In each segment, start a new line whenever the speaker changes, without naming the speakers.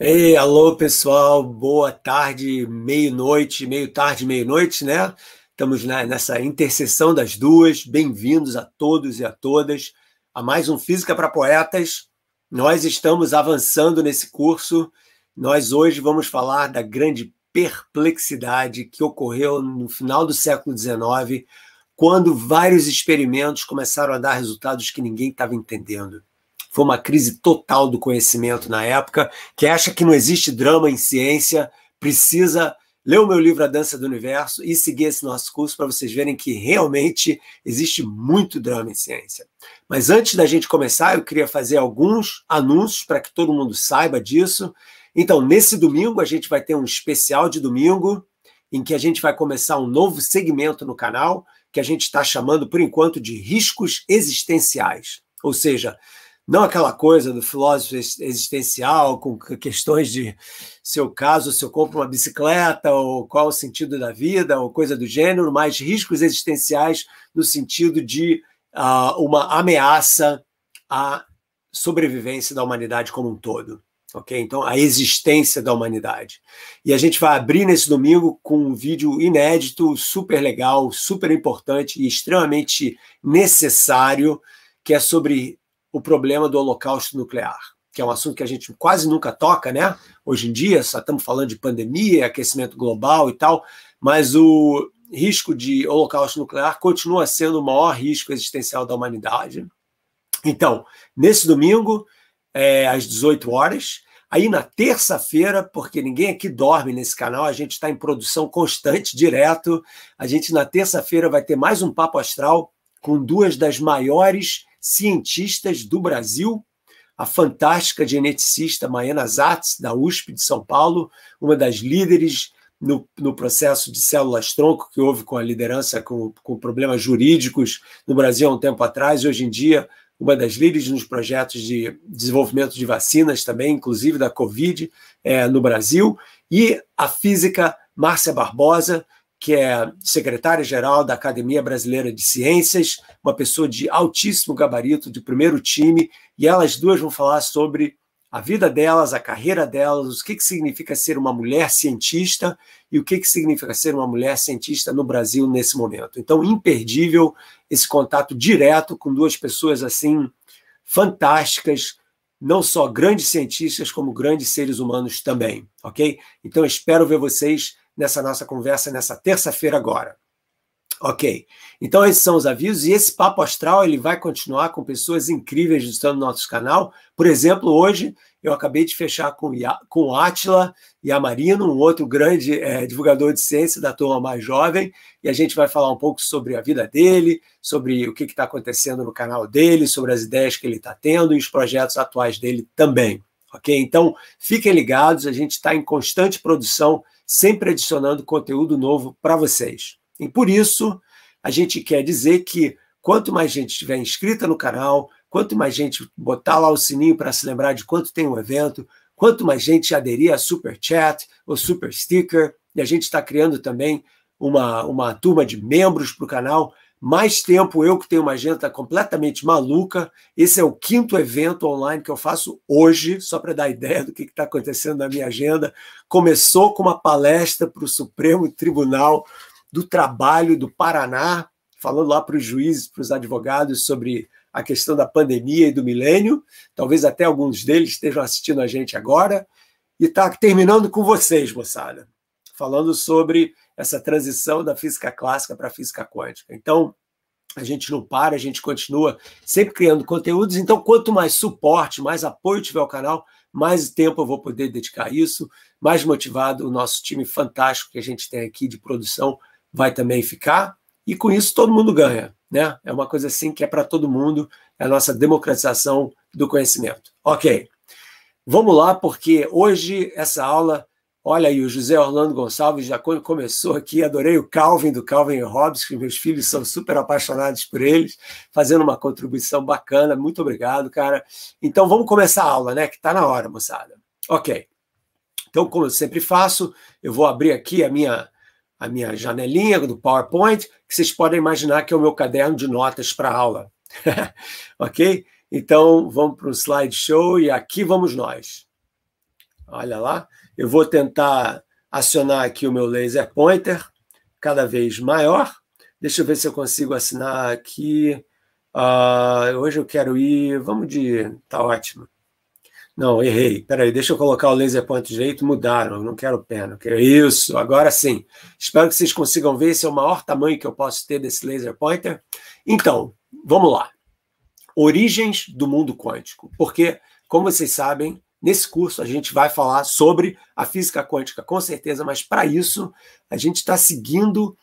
Ei, alô pessoal, boa tarde, meio-noite, meio tarde, meio-noite, né? Estamos nessa interseção das duas. Bem-vindos a todos e a todas a mais um Física para Poetas. Nós estamos avançando nesse curso. Nós hoje vamos falar da grande perplexidade que ocorreu no final do século XIX, quando vários experimentos começaram a dar resultados que ninguém estava entendendo foi uma crise total do conhecimento na época, que acha que não existe drama em ciência, precisa ler o meu livro A Dança do Universo e seguir esse nosso curso para vocês verem que realmente existe muito drama em ciência. Mas antes da gente começar, eu queria fazer alguns anúncios para que todo mundo saiba disso. Então, nesse domingo, a gente vai ter um especial de domingo, em que a gente vai começar um novo segmento no canal, que a gente está chamando, por enquanto, de riscos existenciais. Ou seja, não aquela coisa do filósofo existencial com questões de seu caso, se eu compro uma bicicleta ou qual o sentido da vida ou coisa do gênero, mas riscos existenciais no sentido de uh, uma ameaça à sobrevivência da humanidade como um todo. Ok? Então, a existência da humanidade. E a gente vai abrir nesse domingo com um vídeo inédito, super legal, super importante e extremamente necessário, que é sobre o problema do holocausto nuclear, que é um assunto que a gente quase nunca toca, né? Hoje em dia, só estamos falando de pandemia, aquecimento global e tal, mas o risco de holocausto nuclear continua sendo o maior risco existencial da humanidade. Então, nesse domingo, é, às 18 horas, Aí na terça-feira, porque ninguém aqui dorme nesse canal, a gente está em produção constante, direto. A gente na terça-feira vai ter mais um Papo Astral com duas das maiores cientistas do Brasil, a fantástica geneticista Maiana Zatz, da USP de São Paulo, uma das líderes no, no, processo de células-tronco que houve com a liderança, com, com problemas jurídicos no Brasil há um tempo atrás, e hoje em dia uma das líderes nos projetos de desenvolvimento de vacinas também, inclusive da Covid, é, no Brasil, e a física Márcia Barbosa, que é secretária-geral da Academia Brasileira de Ciências, uma pessoa de altíssimo gabarito, de primeiro time, e elas duas vão falar sobre a vida delas, a carreira delas, o que, que significa ser uma mulher cientista e o que, que significa ser uma mulher cientista no Brasil nesse momento. Então, imperdível esse contato direto com duas pessoas assim fantásticas, não só grandes cientistas, como grandes seres humanos também, ok? Então, espero ver vocês nessa nossa conversa nessa terça-feira agora. Ok, então esses são os avisos e esse papo astral ele vai continuar com pessoas incríveis visitando nosso canal. Por exemplo, hoje eu acabei de fechar com, com o Atila Yamarino, um outro grande é, divulgador de ciência da turma mais jovem, e a gente vai falar um pouco sobre a vida dele, sobre o que está acontecendo no canal dele, sobre as ideias que ele está tendo e os projetos atuais dele também. Ok, então fiquem ligados, a gente está em constante produção sempre adicionando conteúdo novo para vocês. E por isso, a gente quer dizer que quanto mais gente estiver inscrita no canal, quanto mais gente botar lá o sininho para se lembrar de quanto tem um evento, quanto mais gente aderir a Super Chat ou Super Sticker, e a gente está criando também uma, uma turma de membros para o canal mais tempo eu que tenho uma agenda completamente maluca. Esse é o quinto evento online que eu faço hoje, só para dar ideia do que está acontecendo na minha agenda. Começou com uma palestra para o Supremo Tribunal do Trabalho do Paraná, falando lá para os juízes, para os advogados sobre a questão da pandemia e do milênio. Talvez até alguns deles estejam assistindo a gente agora. E está terminando com vocês, moçada, falando sobre essa transição da física clássica para a física quântica. Então, a gente não para, a gente continua sempre criando conteúdos. Então, quanto mais suporte, mais apoio tiver o canal, mais tempo eu vou poder dedicar a isso, mais motivado o nosso time fantástico que a gente tem aqui de produção vai também ficar. E com isso todo mundo ganha, né? É uma coisa assim que é para todo mundo, é a nossa democratização do conhecimento. OK. Vamos lá, porque hoje essa aula Olha aí, o José Orlando Gonçalves já começou aqui. Adorei o Calvin, do Calvin e Hobbes, que meus filhos são super apaixonados por eles, fazendo uma contribuição bacana. Muito obrigado, cara. Então vamos começar a aula, né? Que está na hora, moçada. Ok. Então, como eu sempre faço, eu vou abrir aqui a minha, a minha janelinha do PowerPoint, que vocês podem imaginar que é o meu caderno de notas para aula. ok? Então vamos para o slideshow e aqui vamos nós. Olha lá. Eu vou tentar acionar aqui o meu laser pointer, cada vez maior. Deixa eu ver se eu consigo assinar aqui. Uh, hoje eu quero ir. Vamos de. Tá ótimo. Não, errei. Peraí, deixa eu colocar o laser pointer direito. Mudaram, eu não quero pena. Eu quero... É isso, agora sim. Espero que vocês consigam ver. Esse é o maior tamanho que eu posso ter desse laser pointer. Então, vamos lá. Origens do mundo quântico. Porque, como vocês sabem, Nesse curso a gente vai falar sobre a física quântica, com certeza, mas para isso a gente está seguindo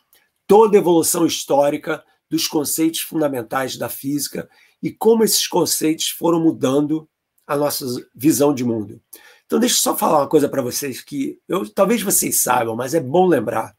toda a evolução histórica dos conceitos fundamentais da física e como esses conceitos foram mudando a nossa visão de mundo. Então deixa eu só falar uma coisa para vocês que eu, talvez vocês saibam, mas é bom lembrar.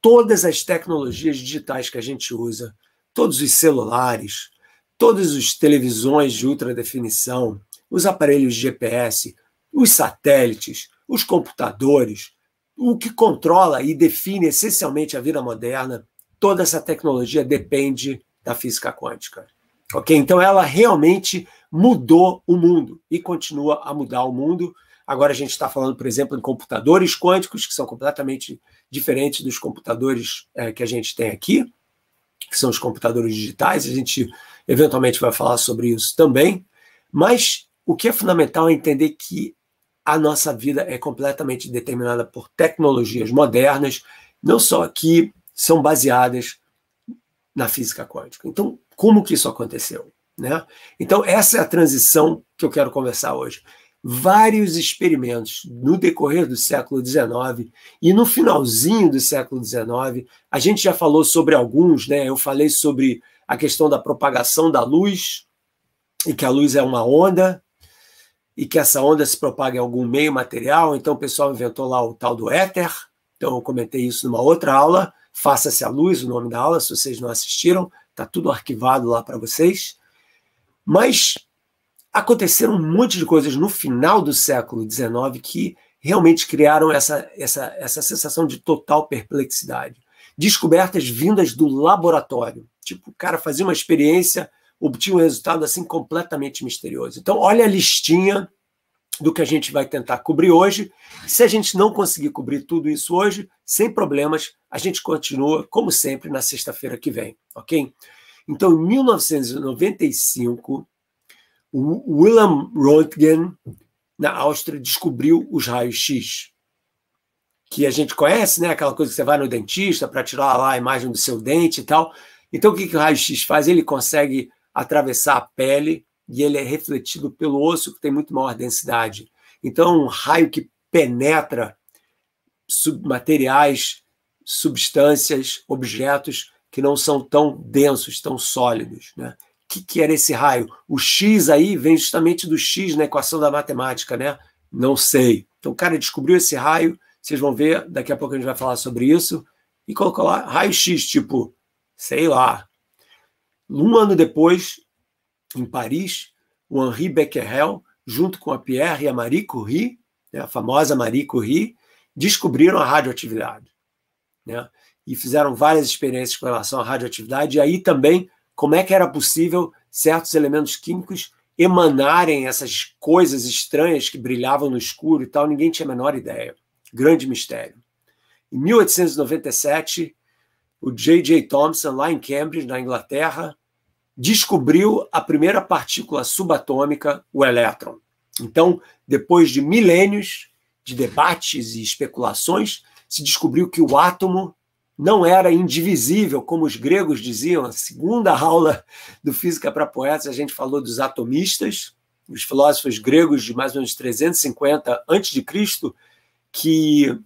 Todas as tecnologias digitais que a gente usa, todos os celulares, todas as televisões de ultra definição, os aparelhos de GPS, os satélites, os computadores, o que controla e define essencialmente a vida moderna, toda essa tecnologia depende da física quântica. Ok? Então ela realmente mudou o mundo e continua a mudar o mundo. Agora a gente está falando, por exemplo, em computadores quânticos, que são completamente diferentes dos computadores é, que a gente tem aqui, que são os computadores digitais. A gente eventualmente vai falar sobre isso também. Mas o que é fundamental é entender que a nossa vida é completamente determinada por tecnologias modernas, não só que são baseadas na física quântica. Então, como que isso aconteceu? Né? Então, essa é a transição que eu quero conversar hoje. Vários experimentos no decorrer do século XIX e no finalzinho do século XIX, a gente já falou sobre alguns, né? eu falei sobre a questão da propagação da luz, e que a luz é uma onda, e que essa onda se propaga em algum meio material, então o pessoal inventou lá o tal do éter, então eu comentei isso numa outra aula, Faça-se a Luz, o nome da aula, se vocês não assistiram, está tudo arquivado lá para vocês. Mas aconteceram um monte de coisas no final do século XIX que realmente criaram essa, essa, essa sensação de total perplexidade. Descobertas vindas do laboratório. Tipo, o cara fazia uma experiência obtinha um resultado assim completamente misterioso. Então, olha a listinha do que a gente vai tentar cobrir hoje. Se a gente não conseguir cobrir tudo isso hoje, sem problemas, a gente continua, como sempre, na sexta-feira que vem, ok? Então, em 1995, o Wilhelm Röntgen, na Áustria, descobriu os raios-x, que a gente conhece, né? Aquela coisa que você vai no dentista para tirar lá a imagem do seu dente e tal. Então, o que, que o raio-x faz? Ele consegue atravessar a pele e ele é refletido pelo osso, que tem muito maior densidade. Então, um raio que penetra materiais, substâncias, objetos que não são tão densos, tão sólidos. Né? O que, que era esse raio? O X aí vem justamente do X na equação da matemática, né? Não sei. Então, o cara descobriu esse raio, vocês vão ver, daqui a pouco a gente vai falar sobre isso, e colocou lá raio X, tipo, sei lá, um ano depois, em Paris, o Henri Becquerel, junto com a Pierre e a Marie Curie, né, a famosa Marie Curie, descobriram a radioatividade. Né, e fizeram várias experiências com relação à radioatividade, e aí também como é que era possível certos elementos químicos emanarem essas coisas estranhas que brilhavam no escuro e tal, ninguém tinha a menor ideia. Grande mistério. Em 1897, o J.J. Thomson, lá em Cambridge, na Inglaterra, descobriu a primeira partícula subatômica, o elétron. Então, depois de milênios de debates e especulações, se descobriu que o átomo não era indivisível, como os gregos diziam. A segunda aula do Física para Poetas, a gente falou dos atomistas, os filósofos gregos de mais ou menos 350 a.C., que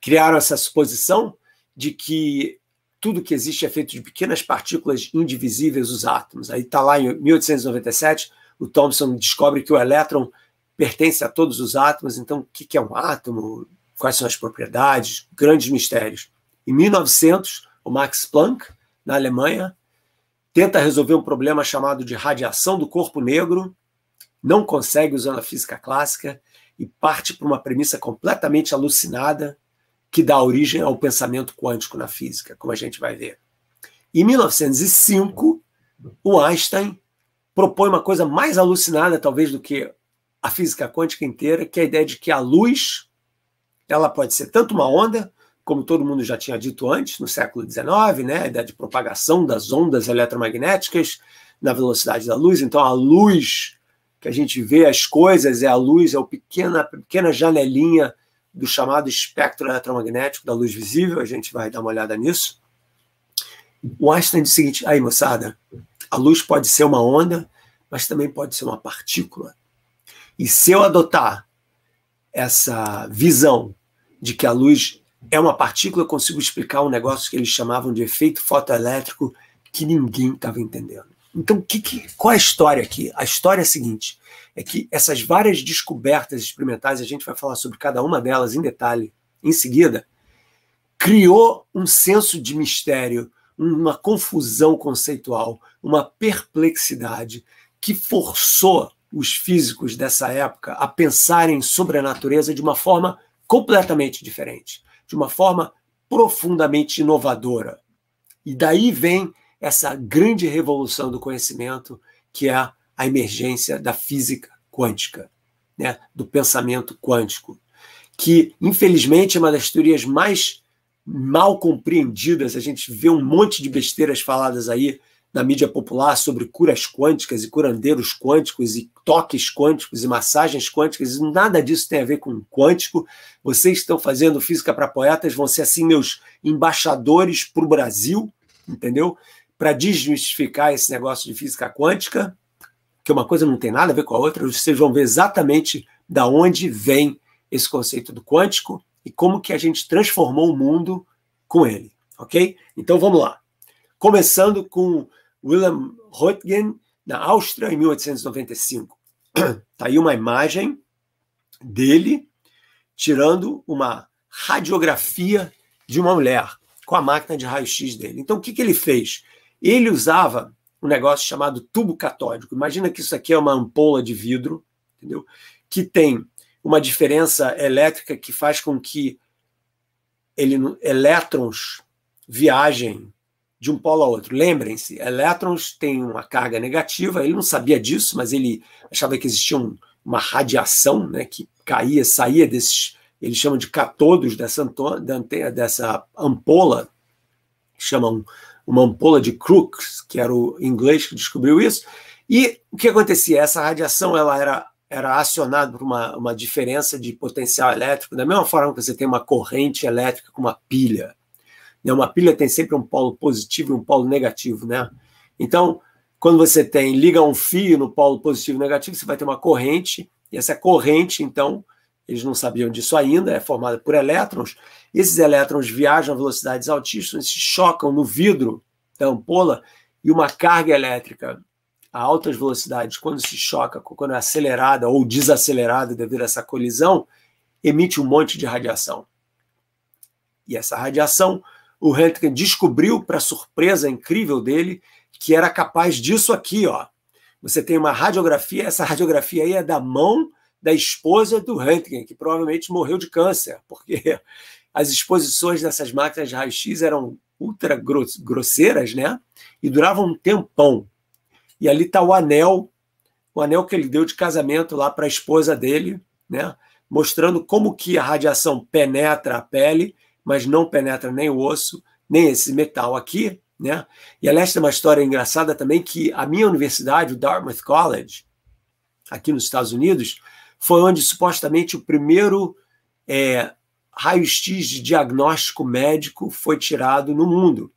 criaram essa suposição de que tudo que existe é feito de pequenas partículas indivisíveis, os átomos. Aí está lá em 1897, o Thomson descobre que o elétron pertence a todos os átomos, então o que é um átomo? Quais são as propriedades? Grandes mistérios. Em 1900, o Max Planck, na Alemanha, tenta resolver um problema chamado de radiação do corpo negro, não consegue usando a física clássica e parte para uma premissa completamente alucinada, que dá origem ao pensamento quântico na física, como a gente vai ver. Em 1905, o Einstein propõe uma coisa mais alucinada, talvez, do que a física quântica inteira, que é a ideia de que a luz ela pode ser tanto uma onda, como todo mundo já tinha dito antes, no século XIX, né, a ideia de propagação das ondas eletromagnéticas na velocidade da luz. Então, a luz que a gente vê as coisas é a luz, é a pequena, pequena janelinha do chamado espectro eletromagnético da luz visível, a gente vai dar uma olhada nisso. O Einstein disse o seguinte: aí, moçada, a luz pode ser uma onda, mas também pode ser uma partícula. E se eu adotar essa visão de que a luz é uma partícula, eu consigo explicar um negócio que eles chamavam de efeito fotoelétrico que ninguém estava entendendo. Então, que, que, qual é a história aqui? A história é a seguinte: é que essas várias descobertas experimentais, a gente vai falar sobre cada uma delas em detalhe em seguida, criou um senso de mistério, uma confusão conceitual, uma perplexidade que forçou os físicos dessa época a pensarem sobre a natureza de uma forma completamente diferente, de uma forma profundamente inovadora. E daí vem essa grande revolução do conhecimento que é a emergência da física quântica, né, do pensamento quântico, que infelizmente é uma das teorias mais mal compreendidas. A gente vê um monte de besteiras faladas aí na mídia popular sobre curas quânticas e curandeiros quânticos e toques quânticos e massagens quânticas, e nada disso tem a ver com quântico. Vocês estão fazendo física para poetas, vão ser assim meus embaixadores para o Brasil, entendeu? para desmistificar esse negócio de física quântica, que uma coisa não tem nada a ver com a outra, vocês vão ver exatamente da onde vem esse conceito do quântico e como que a gente transformou o mundo com ele, ok? Então vamos lá. Começando com Wilhelm Röntgen na Áustria em 1895. Tá aí uma imagem dele tirando uma radiografia de uma mulher com a máquina de raio-x dele. Então o que, que ele fez? Ele usava um negócio chamado tubo catódico. Imagina que isso aqui é uma ampola de vidro, entendeu? Que tem uma diferença elétrica que faz com que ele, elétrons viajem de um polo a outro. Lembrem-se, elétrons têm uma carga negativa, ele não sabia disso, mas ele achava que existia um, uma radiação né, que caía, saía desses, eles chamam de catodos dessa, antona, dessa ampola, chamam uma ampola de Crookes, que era o inglês que descobriu isso. E o que acontecia? Essa radiação ela era, era acionada por uma, uma diferença de potencial elétrico, da mesma forma que você tem uma corrente elétrica com uma pilha. Né? Uma pilha tem sempre um polo positivo e um polo negativo. Né? Então, quando você tem liga um fio no polo positivo e negativo, você vai ter uma corrente, e essa corrente, então, eles não sabiam disso ainda, é formada por elétrons, esses elétrons viajam a velocidades altíssimas, se chocam no vidro da ampola e uma carga elétrica a altas velocidades, quando se choca, quando é acelerada ou desacelerada devido a essa colisão, emite um monte de radiação. E essa radiação, o Röntgen descobriu, para surpresa incrível dele, que era capaz disso aqui, ó. Você tem uma radiografia, essa radiografia aí é da mão da esposa do Röntgen, que provavelmente morreu de câncer, porque as exposições dessas máquinas de raio-x eram ultra grosseiras, né? E duravam um tempão. E ali está o anel, o anel que ele deu de casamento lá para a esposa dele, né? Mostrando como que a radiação penetra a pele, mas não penetra nem o osso, nem esse metal aqui, né? E aliás tem é uma história engraçada também que a minha universidade, o Dartmouth College, aqui nos Estados Unidos, foi onde supostamente o primeiro é, raio-x de diagnóstico médico foi tirado no mundo.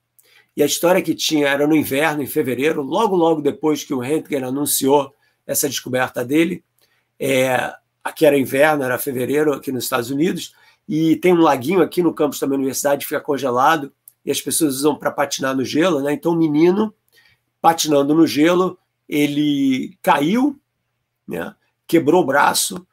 E a história que tinha era no inverno, em fevereiro, logo, logo depois que o Röntgen anunciou essa descoberta dele. É, aqui era inverno, era fevereiro, aqui nos Estados Unidos. E tem um laguinho aqui no campus da minha universidade, fica congelado, e as pessoas usam para patinar no gelo. Né? Então, o menino, patinando no gelo, ele caiu, né? quebrou o braço,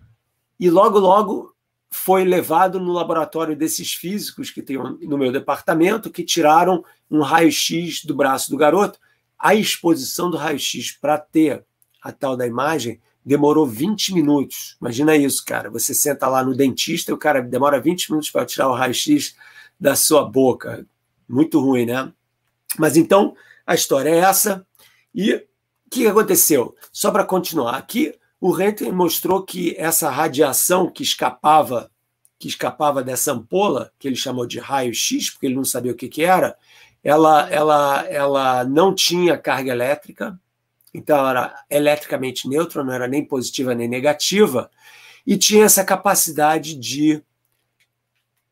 e logo, logo foi levado no laboratório desses físicos que tem no meu departamento, que tiraram um raio-x do braço do garoto. A exposição do raio-x para ter a tal da imagem demorou 20 minutos. Imagina isso, cara. Você senta lá no dentista e o cara demora 20 minutos para tirar o raio-x da sua boca. Muito ruim, né? Mas então, a história é essa. E o que aconteceu? Só para continuar aqui, o Röntgen mostrou que essa radiação que escapava que escapava dessa ampola, que ele chamou de raio-x, porque ele não sabia o que, que era, ela, ela, ela não tinha carga elétrica, então era eletricamente neutra, não era nem positiva nem negativa, e tinha essa capacidade de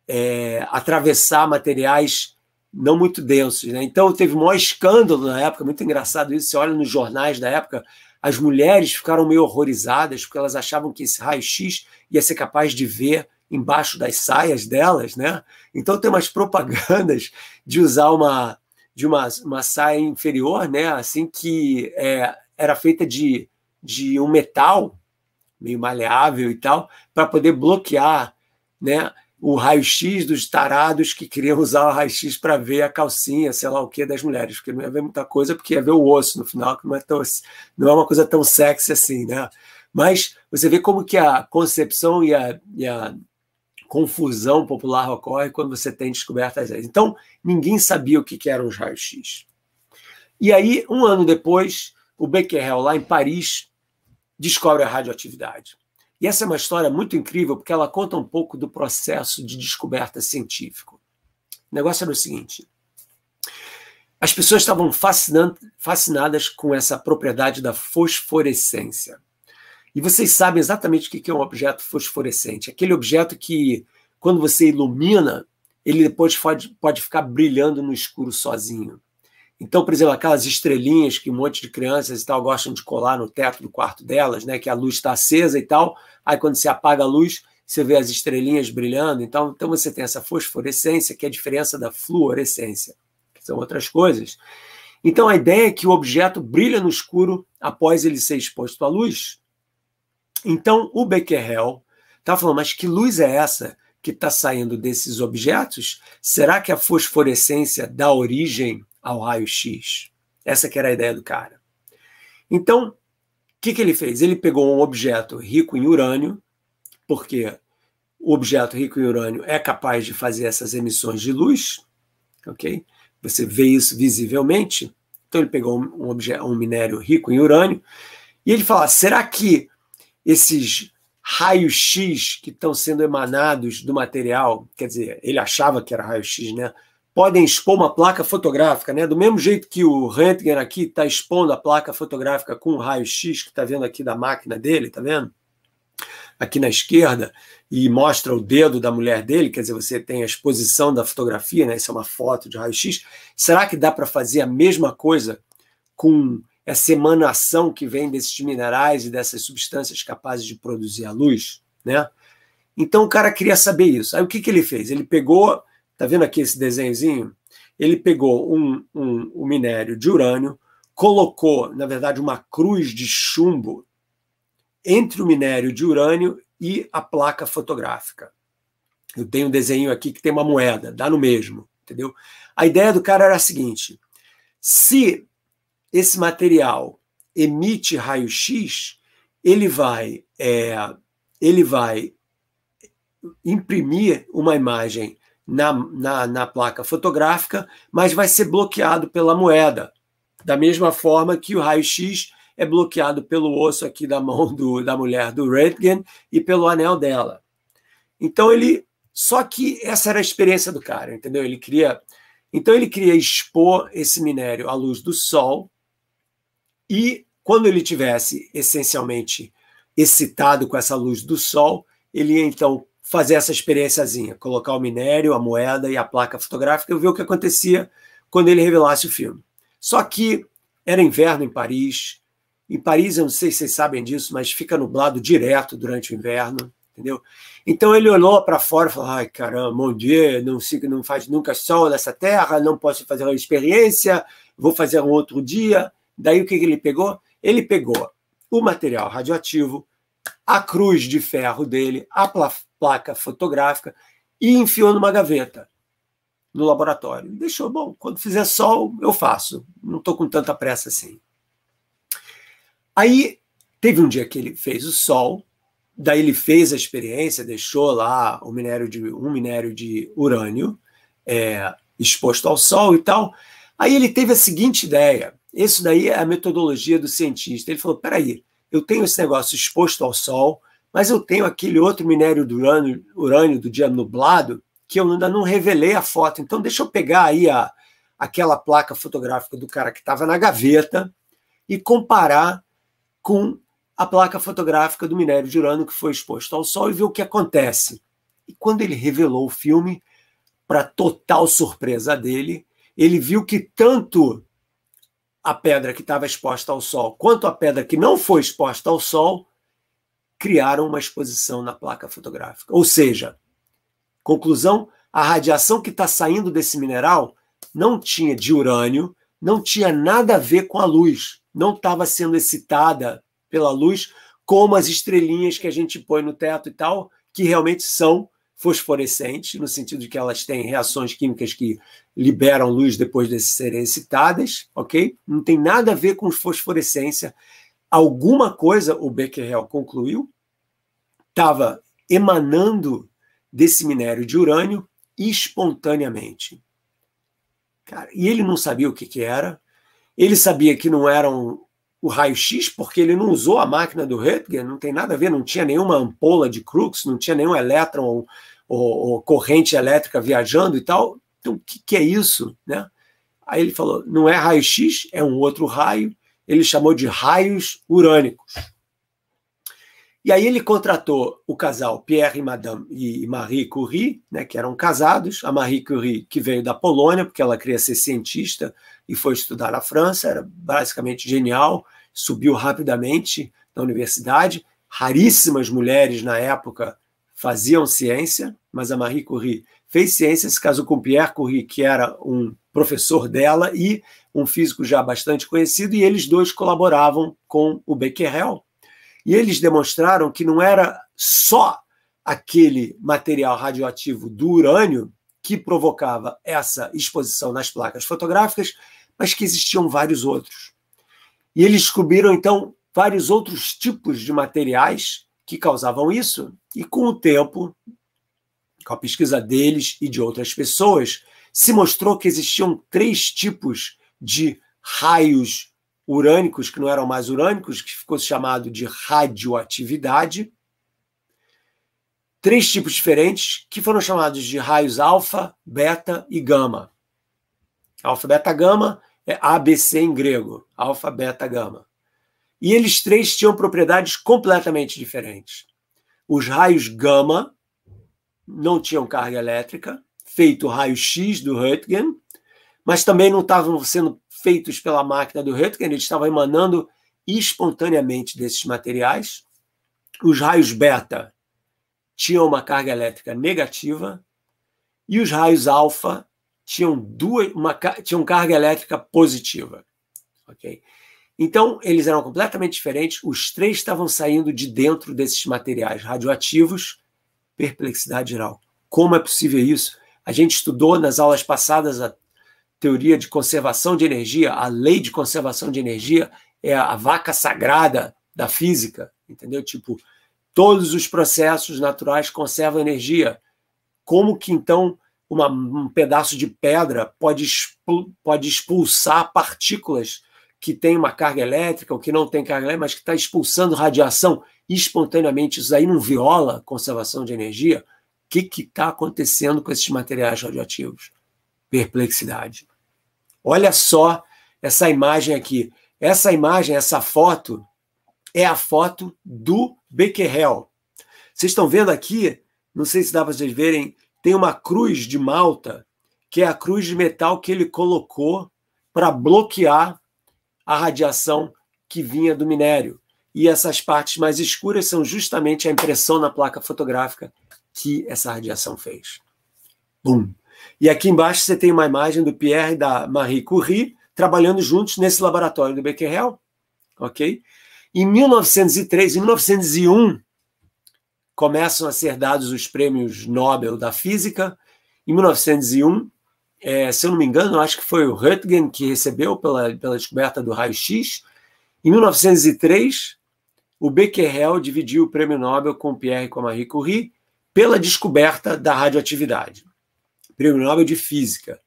é, atravessar materiais não muito densos. Né? Então teve o maior escândalo na época, muito engraçado isso. Você olha nos jornais da época, as mulheres ficaram meio horrorizadas porque elas achavam que esse raio-x ia ser capaz de ver embaixo das saias delas, né? Então tem umas propagandas de usar uma de uma, uma saia inferior, né? Assim que é, era feita de, de um metal meio maleável e tal, para poder bloquear, né? o raio-x dos tarados que queriam usar o raio-x para ver a calcinha, sei lá o que, das mulheres, porque não ia ver muita coisa, porque ia ver o osso no final, que não é, tão, não é uma coisa tão sexy assim, né? Mas você vê como que a concepção e a, e a confusão popular ocorre quando você tem descobertas Então, ninguém sabia o que, que eram os raios-x. E aí, um ano depois, o Becquerel, lá em Paris, descobre a radioatividade. E essa é uma história muito incrível, porque ela conta um pouco do processo de descoberta científico. O negócio era o seguinte: as pessoas estavam fascinadas com essa propriedade da fosforescência. E vocês sabem exatamente o que é um objeto fosforescente aquele objeto que, quando você ilumina, ele depois pode, pode ficar brilhando no escuro sozinho. Então, por exemplo, aquelas estrelinhas que um monte de crianças e tal gostam de colar no teto do quarto delas, né? Que a luz está acesa e tal. Aí quando você apaga a luz, você vê as estrelinhas brilhando. Então, então você tem essa fosforescência, que é a diferença da fluorescência, que são outras coisas. Então a ideia é que o objeto brilha no escuro após ele ser exposto à luz. Então o Becquerel está falando, mas que luz é essa que está saindo desses objetos? Será que a fosforescência dá origem ao raio-x. Essa que era a ideia do cara. Então, o que, que ele fez? Ele pegou um objeto rico em urânio, porque o objeto rico em urânio é capaz de fazer essas emissões de luz, ok? Você vê isso visivelmente. Então ele pegou um, objeto, um minério rico em urânio e ele fala: será que esses raios X que estão sendo emanados do material, quer dizer, ele achava que era raio X, né? podem expor uma placa fotográfica, né? Do mesmo jeito que o Röntgen aqui está expondo a placa fotográfica com o raio-x que está vendo aqui da máquina dele, tá vendo? Aqui na esquerda, e mostra o dedo da mulher dele, quer dizer, você tem a exposição da fotografia, né? Isso é uma foto de raio-x. Será que dá para fazer a mesma coisa com essa emanação que vem desses minerais e dessas substâncias capazes de produzir a luz, né? Então o cara queria saber isso. Aí o que, que ele fez? Ele pegou Está vendo aqui esse desenhozinho? Ele pegou um, um, um minério de urânio, colocou, na verdade, uma cruz de chumbo entre o minério de urânio e a placa fotográfica. Eu tenho um desenho aqui que tem uma moeda, dá no mesmo, entendeu? A ideia do cara era a seguinte: se esse material emite raio-x, ele vai, é, ele vai imprimir uma imagem na, na, na placa fotográfica, mas vai ser bloqueado pela moeda. Da mesma forma que o raio-x é bloqueado pelo osso aqui da mão do, da mulher do Röntgen e pelo anel dela. Então ele. Só que essa era a experiência do cara, entendeu? Ele queria. Então ele queria expor esse minério à luz do sol e quando ele tivesse essencialmente excitado com essa luz do sol, ele ia então fazer essa experiênciazinha, colocar o minério, a moeda e a placa fotográfica e ver o que acontecia quando ele revelasse o filme. Só que era inverno em Paris. Em Paris, eu não sei se vocês sabem disso, mas fica nublado direto durante o inverno, entendeu? Então ele olhou para fora e falou: "Ai, caramba, mon Dieu, não não faz nunca sol nessa terra, não posso fazer uma experiência, vou fazer um outro dia". Daí o que ele pegou? Ele pegou o material radioativo, a cruz de ferro dele, a, placa fotográfica, e enfiou numa gaveta no laboratório. Deixou, bom, quando fizer sol, eu faço. Não estou com tanta pressa assim. Aí teve um dia que ele fez o sol, daí ele fez a experiência, deixou lá o minério de, um minério de urânio é, exposto ao sol e tal. Aí ele teve a seguinte ideia. Isso daí é a metodologia do cientista. Ele falou: peraí, eu tenho esse negócio exposto ao sol, mas eu tenho aquele outro minério do urânio, urânio do dia nublado que eu ainda não revelei a foto. Então, deixa eu pegar aí a, aquela placa fotográfica do cara que estava na gaveta e comparar com a placa fotográfica do minério de urânio que foi exposto ao sol e ver o que acontece. E quando ele revelou o filme, para total surpresa dele, ele viu que tanto a pedra que estava exposta ao sol quanto a pedra que não foi exposta ao sol criaram uma exposição na placa fotográfica. Ou seja, conclusão, a radiação que está saindo desse mineral não tinha de urânio, não tinha nada a ver com a luz, não estava sendo excitada pela luz, como as estrelinhas que a gente põe no teto e tal, que realmente são fosforescentes, no sentido de que elas têm reações químicas que liberam luz depois de serem excitadas, ok? Não tem nada a ver com fosforescência, alguma coisa, o Becquerel concluiu, estava emanando desse minério de urânio espontaneamente. Cara, e ele não sabia o que, que era, ele sabia que não era um, o raio-x, porque ele não usou a máquina do Röntgen, não tem nada a ver, não tinha nenhuma ampola de Crookes, não tinha nenhum elétron ou, ou, ou corrente elétrica viajando e tal. Então, o que, que é isso? Né? Aí ele falou: não é raio-x, é um outro raio ele chamou de raios urânicos. E aí ele contratou o casal Pierre e Madame e Marie Curie, né, que eram casados, a Marie Curie que veio da Polônia, porque ela queria ser cientista e foi estudar na França, era basicamente genial, subiu rapidamente na universidade, raríssimas mulheres na época faziam ciência, mas a Marie Curie fez ciência, se casou com Pierre Curie, que era um professor dela e um físico já bastante conhecido, e eles dois colaboravam com o Becquerel. E eles demonstraram que não era só aquele material radioativo do urânio que provocava essa exposição nas placas fotográficas, mas que existiam vários outros. E eles descobriram, então, vários outros tipos de materiais que causavam isso, e com o tempo, com a pesquisa deles e de outras pessoas, se mostrou que existiam três tipos de raios urânicos, que não eram mais urânicos, que ficou chamado de radioatividade. Três tipos diferentes, que foram chamados de raios alfa, beta e gama. Alfa, beta, gama é ABC em grego, alfa, beta, gama. E eles três tinham propriedades completamente diferentes. Os raios gama não tinham carga elétrica, feito o raio X do Röntgen, mas também não estavam sendo feitos pela máquina do Röntgen, eles estavam emanando espontaneamente desses materiais. Os raios beta tinham uma carga elétrica negativa e os raios alfa tinham, duas, uma, tinham carga elétrica positiva. Ok? Então, eles eram completamente diferentes, os três estavam saindo de dentro desses materiais radioativos, perplexidade geral. Como é possível isso? A gente estudou nas aulas passadas a teoria de conservação de energia, a lei de conservação de energia é a vaca sagrada da física, entendeu? Tipo, todos os processos naturais conservam energia. Como que então uma, um pedaço de pedra pode, expul, pode expulsar partículas que têm uma carga elétrica ou que não tem carga elétrica, mas que está expulsando radiação espontaneamente? Isso aí não viola conservação de energia? O que está acontecendo com esses materiais radioativos? perplexidade. Olha só essa imagem aqui. Essa imagem, essa foto, é a foto do Becquerel. Vocês estão vendo aqui, não sei se dá para vocês verem, tem uma cruz de malta, que é a cruz de metal que ele colocou para bloquear a radiação que vinha do minério. E essas partes mais escuras são justamente a impressão na placa fotográfica que essa radiação fez. Bum! E aqui embaixo você tem uma imagem do Pierre e da Marie Curie trabalhando juntos nesse laboratório do Becquerel, ok? Em 1903 e 1901 começam a ser dados os prêmios Nobel da Física. Em 1901, é, se eu não me engano, acho que foi o Röntgen que recebeu pela, pela descoberta do raio-x. Em 1903, o Becquerel dividiu o prêmio Nobel com Pierre e com Marie Curie pela descoberta da radioatividade prêmio Nobel de Física.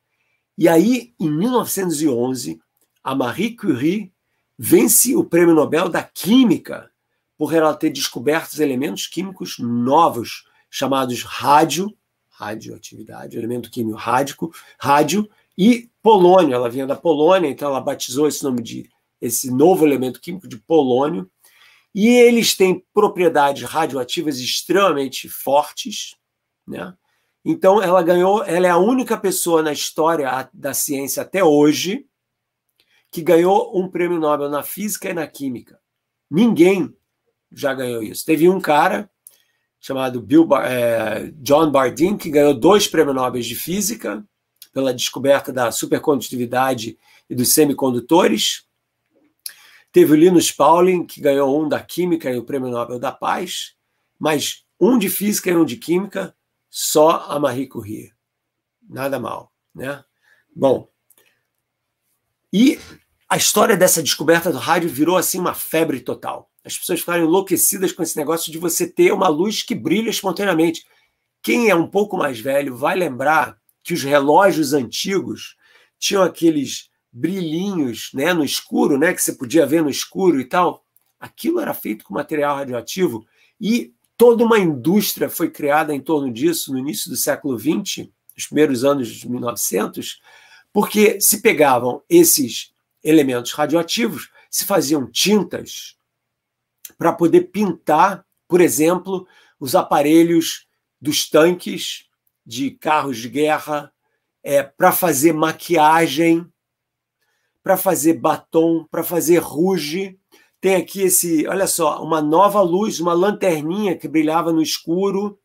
E aí, em 1911, a Marie Curie vence o prêmio Nobel da Química por ela ter descoberto elementos químicos novos, chamados rádio, radioatividade, elemento químico rádico, rádio e polônio. Ela vinha da Polônia, então ela batizou esse nome de esse novo elemento químico de polônio. E eles têm propriedades radioativas extremamente fortes, né? Então, ela ganhou, ela é a única pessoa na história da ciência até hoje que ganhou um prêmio Nobel na física e na química. Ninguém já ganhou isso. Teve um cara chamado Bill Bar é, John Bardeen que ganhou dois prêmios Nobel de física pela descoberta da supercondutividade e dos semicondutores. Teve o Linus Pauling que ganhou um da química e o prêmio Nobel da paz, mas um de física e um de química só a Marie Curie. Nada mal, né? Bom, e a história dessa descoberta do rádio virou assim uma febre total. As pessoas ficaram enlouquecidas com esse negócio de você ter uma luz que brilha espontaneamente. Quem é um pouco mais velho vai lembrar que os relógios antigos tinham aqueles brilhinhos, né, no escuro, né, que você podia ver no escuro e tal. Aquilo era feito com material radioativo e Toda uma indústria foi criada em torno disso no início do século XX, nos primeiros anos de 1900, porque se pegavam esses elementos radioativos, se faziam tintas para poder pintar, por exemplo, os aparelhos dos tanques de carros de guerra, é, para fazer maquiagem, para fazer batom, para fazer ruge. Tem aqui esse, olha só, uma nova luz, uma lanterninha que brilhava no escuro.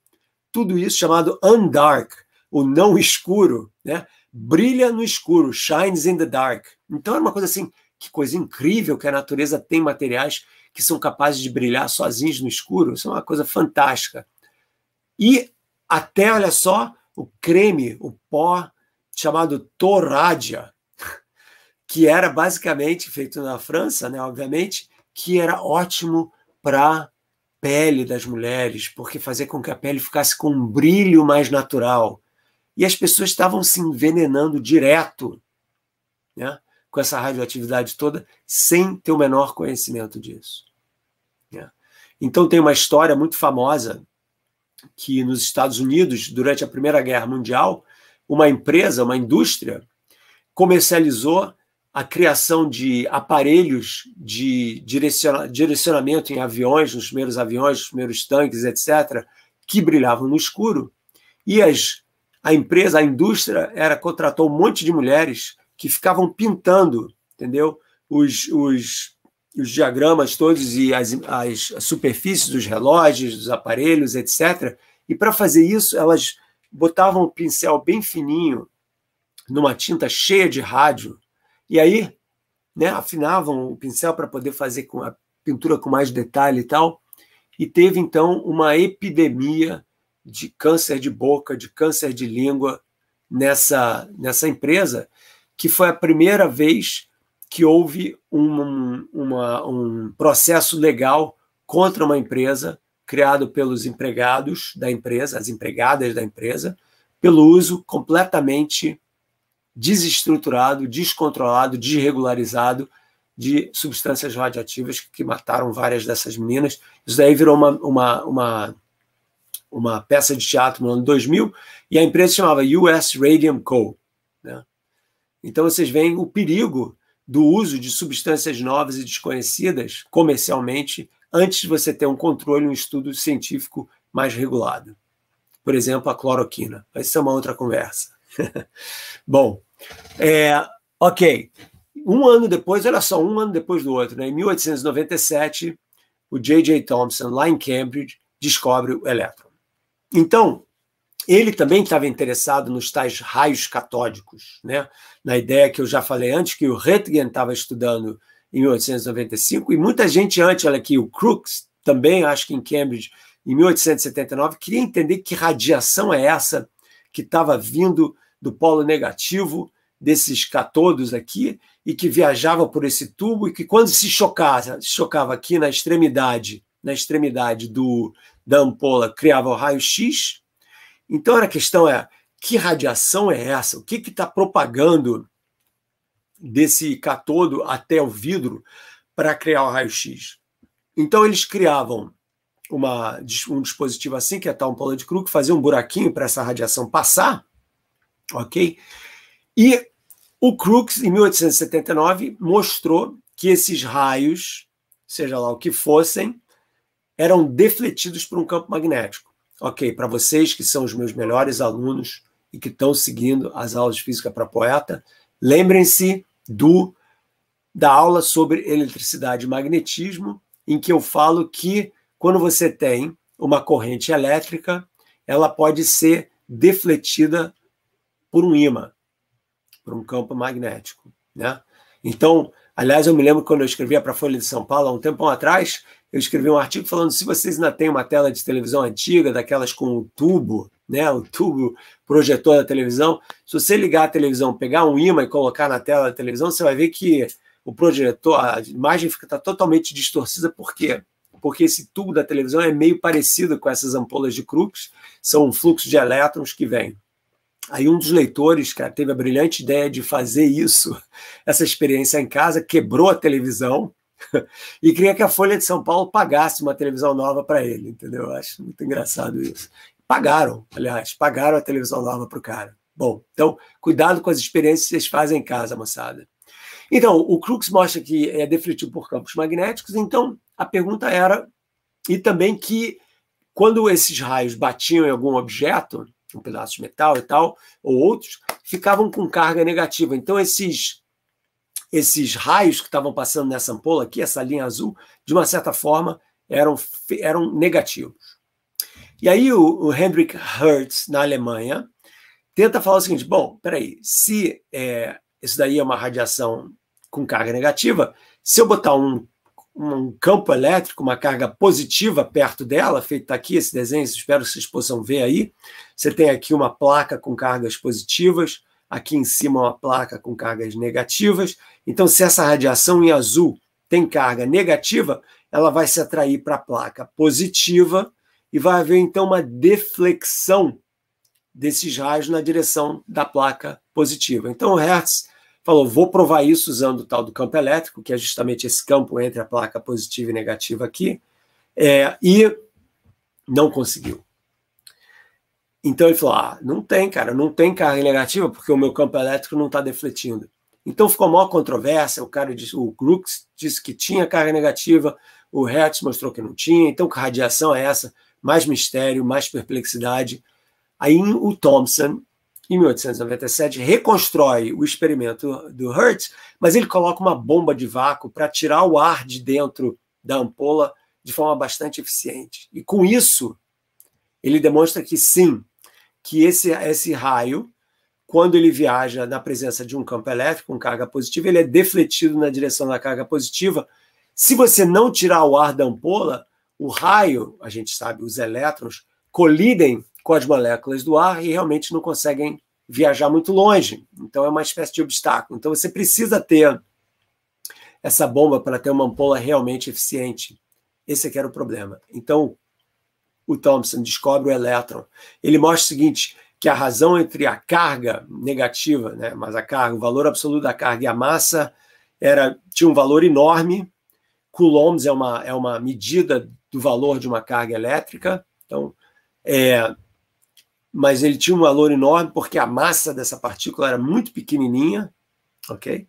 Tudo isso chamado undark, o não escuro, né? Brilha no escuro, shines in the dark. Então é uma coisa assim, que coisa incrível que a natureza tem materiais que são capazes de brilhar sozinhos no escuro. Isso é uma coisa fantástica. E até, olha só, o creme, o pó chamado Toradia, que era basicamente feito na França, né, obviamente, que era ótimo para pele das mulheres, porque fazia com que a pele ficasse com um brilho mais natural. E as pessoas estavam se envenenando direto, né? com essa radioatividade toda, sem ter o menor conhecimento disso. Né? Então tem uma história muito famosa que nos Estados Unidos, durante a Primeira Guerra Mundial, uma empresa, uma indústria, comercializou a criação de aparelhos de direcionamento em aviões, nos primeiros aviões, nos primeiros tanques, etc., que brilhavam no escuro. E as, a empresa, a indústria, era contratou um monte de mulheres que ficavam pintando, entendeu? Os, os, os diagramas todos e as, as superfícies dos relógios, dos aparelhos, etc. E para fazer isso, elas botavam um pincel bem fininho numa tinta cheia de rádio e aí, né, afinavam o pincel para poder fazer com a pintura com mais detalhe e tal. E teve então uma epidemia de câncer de boca, de câncer de língua nessa nessa empresa, que foi a primeira vez que houve um, uma, um processo legal contra uma empresa criado pelos empregados da empresa, as empregadas da empresa, pelo uso completamente desestruturado, descontrolado, desregularizado de substâncias radioativas que mataram várias dessas meninas. Isso daí virou uma, uma, uma, uma peça de teatro no ano 2000 e a empresa chamava US Radium Co. Né? Então vocês veem o perigo do uso de substâncias novas e desconhecidas comercialmente antes de você ter um controle, um estudo científico mais regulado. Por exemplo, a cloroquina. Mas isso é uma outra conversa. Bom, é, ok. Um ano depois, olha só, um ano depois do outro, né? em 1897, o J.J. Thomson, lá em Cambridge, descobre o elétron. Então, ele também estava interessado nos tais raios catódicos, né? na ideia que eu já falei antes, que o Röntgen estava estudando em 1895, e muita gente antes, olha aqui, o Crookes, também acho que em Cambridge, em 1879, queria entender que radiação é essa que estava vindo do polo negativo desses catodos aqui e que viajava por esse tubo e que quando se chocava, se chocava aqui na extremidade, na extremidade do da ampola, criava o raio X. Então a questão é que radiação é essa? O que está propagando desse catodo até o vidro para criar o raio-x? Então eles criavam uma, um dispositivo assim, que é a tal ampola de Crookes, fazia um buraquinho para essa radiação passar, Ok? E o Crookes, em 1879, mostrou que esses raios, seja lá o que fossem, eram defletidos por um campo magnético. Ok, para vocês que são os meus melhores alunos e que estão seguindo as aulas de física para poeta, lembrem-se do da aula sobre eletricidade e magnetismo, em que eu falo que quando você tem uma corrente elétrica, ela pode ser defletida por um ímã, por um campo magnético. Né? Então, aliás, eu me lembro quando eu escrevia para a Folha de São Paulo, há um tempão atrás, eu escrevi um artigo falando se vocês ainda têm uma tela de televisão antiga, daquelas com o tubo, né, o tubo projetor da televisão, se você ligar a televisão, pegar um ímã e colocar na tela da televisão, você vai ver que o projetor, a imagem fica tá totalmente distorcida, por quê? Porque esse tubo da televisão é meio parecido com essas ampolas de Crookes, são um fluxo de elétrons que vem Aí um dos leitores, cara, teve a brilhante ideia de fazer isso, essa experiência em casa, quebrou a televisão e queria que a Folha de São Paulo pagasse uma televisão nova para ele, entendeu? Eu acho muito engraçado isso. Pagaram, aliás, pagaram a televisão nova para o cara. Bom, então, cuidado com as experiências que vocês fazem em casa, moçada. Então, o Crux mostra que é defletido por campos magnéticos, então a pergunta era, e também que quando esses raios batiam em algum objeto, um pedaço de metal e tal, ou outros, ficavam com carga negativa. Então, esses, esses raios que estavam passando nessa ampola aqui, essa linha azul, de uma certa forma, eram, eram negativos. E aí o, o Hendrik Hertz, na Alemanha, tenta falar o seguinte, bom, peraí, se é, isso daí é uma radiação com carga negativa, se eu botar um um campo elétrico, uma carga positiva perto dela, feito tá aqui esse desenho, espero que vocês possam ver aí. Você tem aqui uma placa com cargas positivas, aqui em cima uma placa com cargas negativas. Então, se essa radiação em azul tem carga negativa, ela vai se atrair para a placa positiva e vai haver então uma deflexão desses raios na direção da placa positiva. Então, o Hertz falou: vou provar isso usando o tal do campo elétrico, que é justamente esse campo entre a placa positiva e negativa aqui, é, e não conseguiu. Então ele falou: ah, não tem, cara, não tem carga negativa, porque o meu campo elétrico não está defletindo. Então ficou maior controvérsia o cara disse, o Glux disse que tinha carga negativa, o Hertz mostrou que não tinha, então que radiação é essa? Mais mistério, mais perplexidade. Aí o Thompson, em 1897, reconstrói o experimento do Hertz, mas ele coloca uma bomba de vácuo para tirar o ar de dentro da ampola de forma bastante eficiente. E com isso, ele demonstra que sim, que esse, esse raio, quando ele viaja na presença de um campo elétrico, com carga positiva, ele é defletido na direção da carga positiva. Se você não tirar o ar da ampola, o raio, a gente sabe, os elétrons colidem com as moléculas do ar e realmente não conseguem viajar muito longe. Então é uma espécie de obstáculo. Então você precisa ter essa bomba para ter uma ampola realmente eficiente. Esse é que era o problema. Então o Thomson descobre o elétron. Ele mostra o seguinte, que a razão entre a carga negativa, né, mas a carga, o valor absoluto da carga e a massa era tinha um valor enorme. Coulombs é uma, é uma medida do valor de uma carga elétrica. Então, é, mas ele tinha um valor enorme porque a massa dessa partícula era muito pequenininha, ok?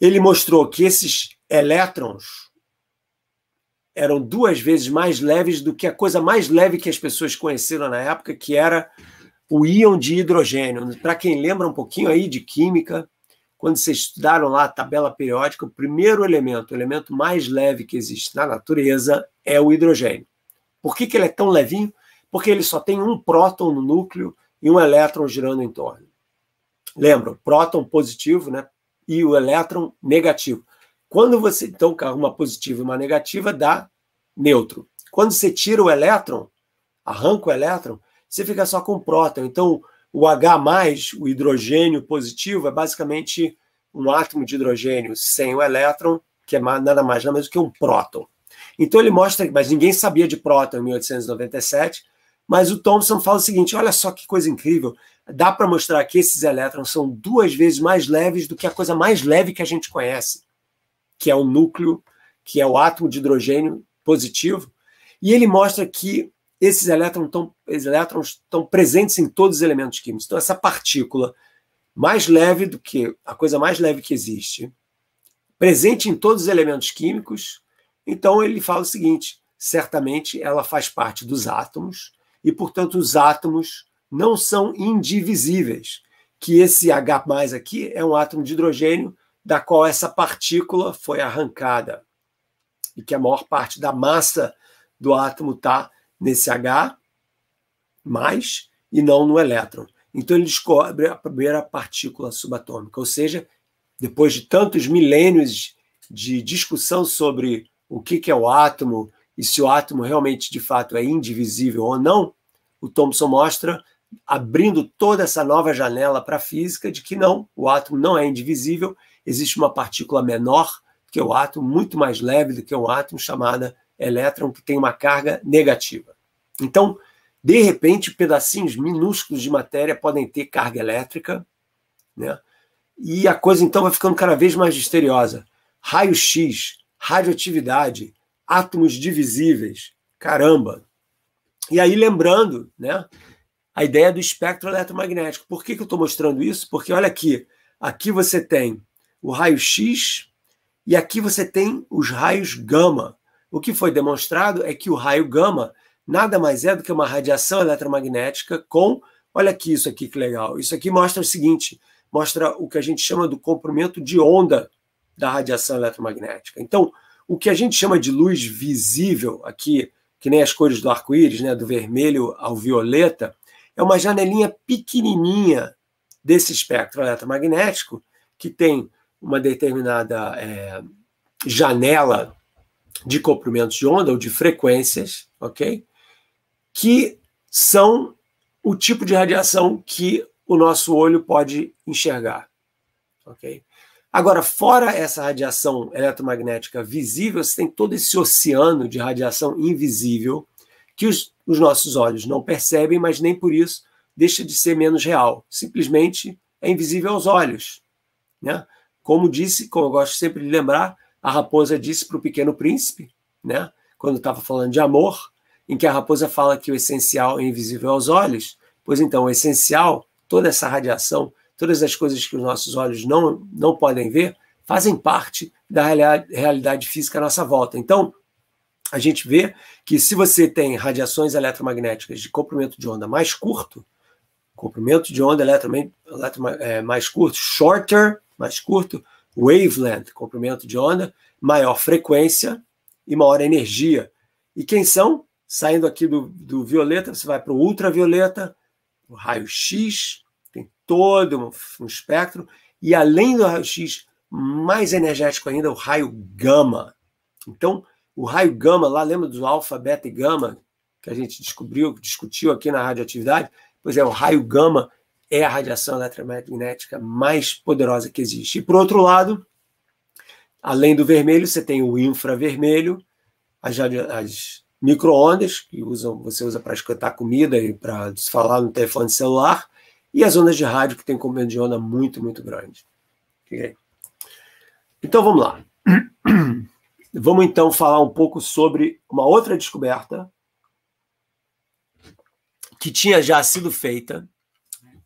Ele mostrou que esses elétrons eram duas vezes mais leves do que a coisa mais leve que as pessoas conheceram na época, que era o íon de hidrogênio. Para quem lembra um pouquinho aí de química, quando vocês estudaram lá a tabela periódica, o primeiro elemento, o elemento mais leve que existe na natureza é o hidrogênio. Por que, que ele é tão levinho? porque ele só tem um próton no núcleo e um elétron girando em torno. Lembra, próton positivo né, e o elétron negativo. Quando você, então, carrega uma positiva e uma negativa, dá neutro. Quando você tira o elétron, arranca o elétron, você fica só com o próton. Então, o H, o hidrogênio positivo, é basicamente um átomo de hidrogênio sem o elétron, que é nada mais nada menos do que um próton. Então ele mostra, mas ninguém sabia de próton em 1897, mas o Thomson fala o seguinte: olha só que coisa incrível. Dá para mostrar que esses elétrons são duas vezes mais leves do que a coisa mais leve que a gente conhece, que é o núcleo, que é o átomo de hidrogênio positivo. E ele mostra que esses elétrons estão, esses elétrons estão presentes em todos os elementos químicos. Então, essa partícula mais leve do que a coisa mais leve que existe, presente em todos os elementos químicos. Então, ele fala o seguinte: certamente ela faz parte dos átomos e, portanto, os átomos não são indivisíveis, que esse H aqui é um átomo de hidrogênio da qual essa partícula foi arrancada e que a maior parte da massa do átomo está nesse H mais e não no elétron. Então ele descobre a primeira partícula subatômica, ou seja, depois de tantos milênios de discussão sobre o que, que é o átomo, e se o átomo realmente de fato é indivisível ou não, o Thomson mostra abrindo toda essa nova janela para a física de que não, o átomo não é indivisível, existe uma partícula menor que o átomo, muito mais leve do que um átomo, chamada elétron, que tem uma carga negativa. Então, de repente, pedacinhos minúsculos de matéria podem ter carga elétrica, né? e a coisa então vai ficando cada vez mais misteriosa. Raio-X, radioatividade, átomos divisíveis. Caramba! E aí, lembrando, né? A ideia do espectro eletromagnético. Por que, que eu estou mostrando isso? Porque olha aqui, aqui você tem o raio-x e aqui você tem os raios gama. O que foi demonstrado é que o raio gama nada mais é do que uma radiação eletromagnética com. Olha aqui isso aqui que legal. Isso aqui mostra o seguinte: mostra o que a gente chama do comprimento de onda da radiação eletromagnética. Então, o que a gente chama de luz visível aqui, que nem as cores do arco-íris, né, do vermelho ao violeta, é uma janelinha pequenininha desse espectro eletromagnético que tem uma determinada é, janela de comprimentos de onda ou de frequências, ok? Que são o tipo de radiação que o nosso olho pode enxergar, ok? Agora, fora essa radiação eletromagnética visível, você tem todo esse oceano de radiação invisível que os, os nossos olhos não percebem, mas nem por isso deixa de ser menos real. Simplesmente é invisível aos olhos. Né? Como disse, como eu gosto sempre de lembrar, a raposa disse para o pequeno príncipe, né? quando estava falando de amor, em que a raposa fala que o essencial é invisível aos olhos, pois então o essencial, toda essa radiação todas as coisas que os nossos olhos não, não podem ver, fazem parte da realidade física à nossa volta. Então, a gente vê que se você tem radiações eletromagnéticas de comprimento de onda mais curto, comprimento de onda é, mais curto, shorter, mais curto, wavelength, comprimento de onda, maior frequência e maior energia. E quem são? Saindo aqui do, do violeta, você vai para o ultravioleta, o raio-x, todo um espectro, e além do raio-x, mais energético ainda, o raio gama. Então, o raio gama, lá lembra do alfa, beta e gama, que a gente descobriu, discutiu aqui na radioatividade? Pois é, o raio gama é a radiação eletromagnética mais poderosa que existe. E por outro lado, além do vermelho, você tem o infravermelho, as, as microondas que usam, você usa para escutar comida e para falar no telefone celular, e as ondas de rádio, que tem comprimento de onda muito, muito grande. Okay? Então vamos lá. Vamos então falar um pouco sobre uma outra descoberta que tinha já sido feita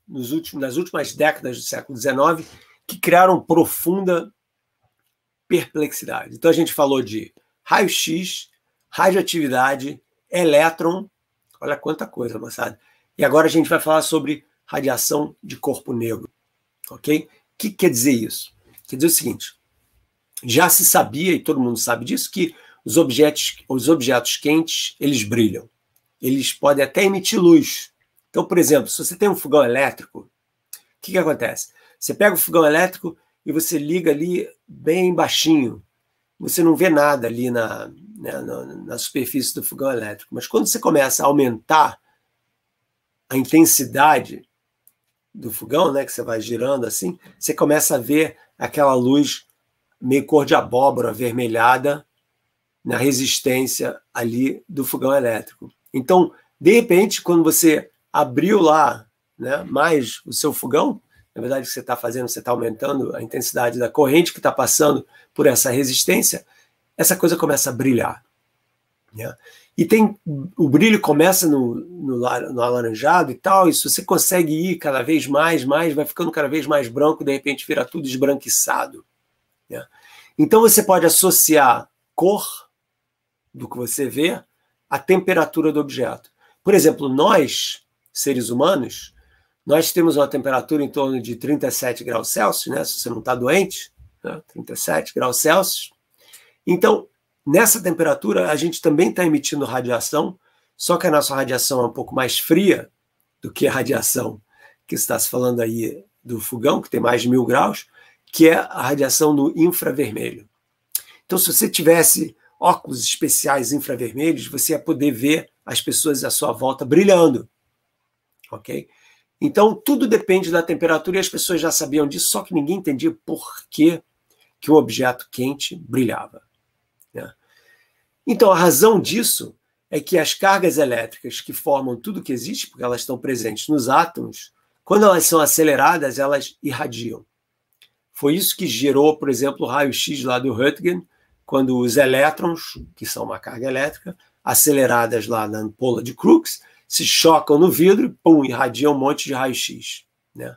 últimos, nas últimas décadas do século XIX, que criaram profunda perplexidade. Então a gente falou de raio-x, radioatividade, elétron, olha quanta coisa, moçada. E agora a gente vai falar sobre radiação de corpo negro. Ok? O que quer dizer isso? Quer dizer o seguinte: já se sabia, e todo mundo sabe disso, que os objetos, os objetos quentes eles brilham. Eles podem até emitir luz. Então, por exemplo, se você tem um fogão elétrico, o que, que acontece? Você pega o fogão elétrico e você liga ali bem baixinho. Você não vê nada ali na, na, né, na superfície do fogão elétrico. Mas quando você começa a aumentar a intensidade, do fogão, né, que você vai girando assim, você começa a ver aquela luz meio cor de abóbora avermelhada na resistência ali do fogão elétrico. Então, de repente, quando você abriu lá né, mais o seu fogão, na verdade, o que você está fazendo, você está aumentando a intensidade da corrente que está passando por essa resistência, essa coisa começa a brilhar. Né? e tem o brilho começa no, no, no, alaranjado e tal, e se você consegue ir cada vez mais, mais, vai ficando cada vez mais branco, de repente vira tudo esbranquiçado. Né? Então você pode associar cor do que você vê à temperatura do objeto. Por exemplo, nós, seres humanos, nós temos uma temperatura em torno de 37 graus Celsius, né? se você não está doente, né? 37 graus Celsius. Então, Nessa temperatura, a gente também está emitindo radiação, só que a nossa radiação é um pouco mais fria do que a radiação que está se falando aí do fogão, que tem mais de mil graus, que é a radiação do infravermelho. Então, se você tivesse óculos especiais infravermelhos, você ia poder ver as pessoas à sua volta brilhando. Ok? Então, tudo depende da temperatura e as pessoas já sabiam disso, só que ninguém entendia por que, que um objeto quente brilhava. Então, a razão disso é que as cargas elétricas que formam tudo que existe, porque elas estão presentes nos átomos, quando elas são aceleradas, elas irradiam. Foi isso que gerou, por exemplo, o raio-x lá do Röntgen, quando os elétrons, que são uma carga elétrica, aceleradas lá na ampola de Crookes, se chocam no vidro e pum, irradiam um monte de raio-x. Né?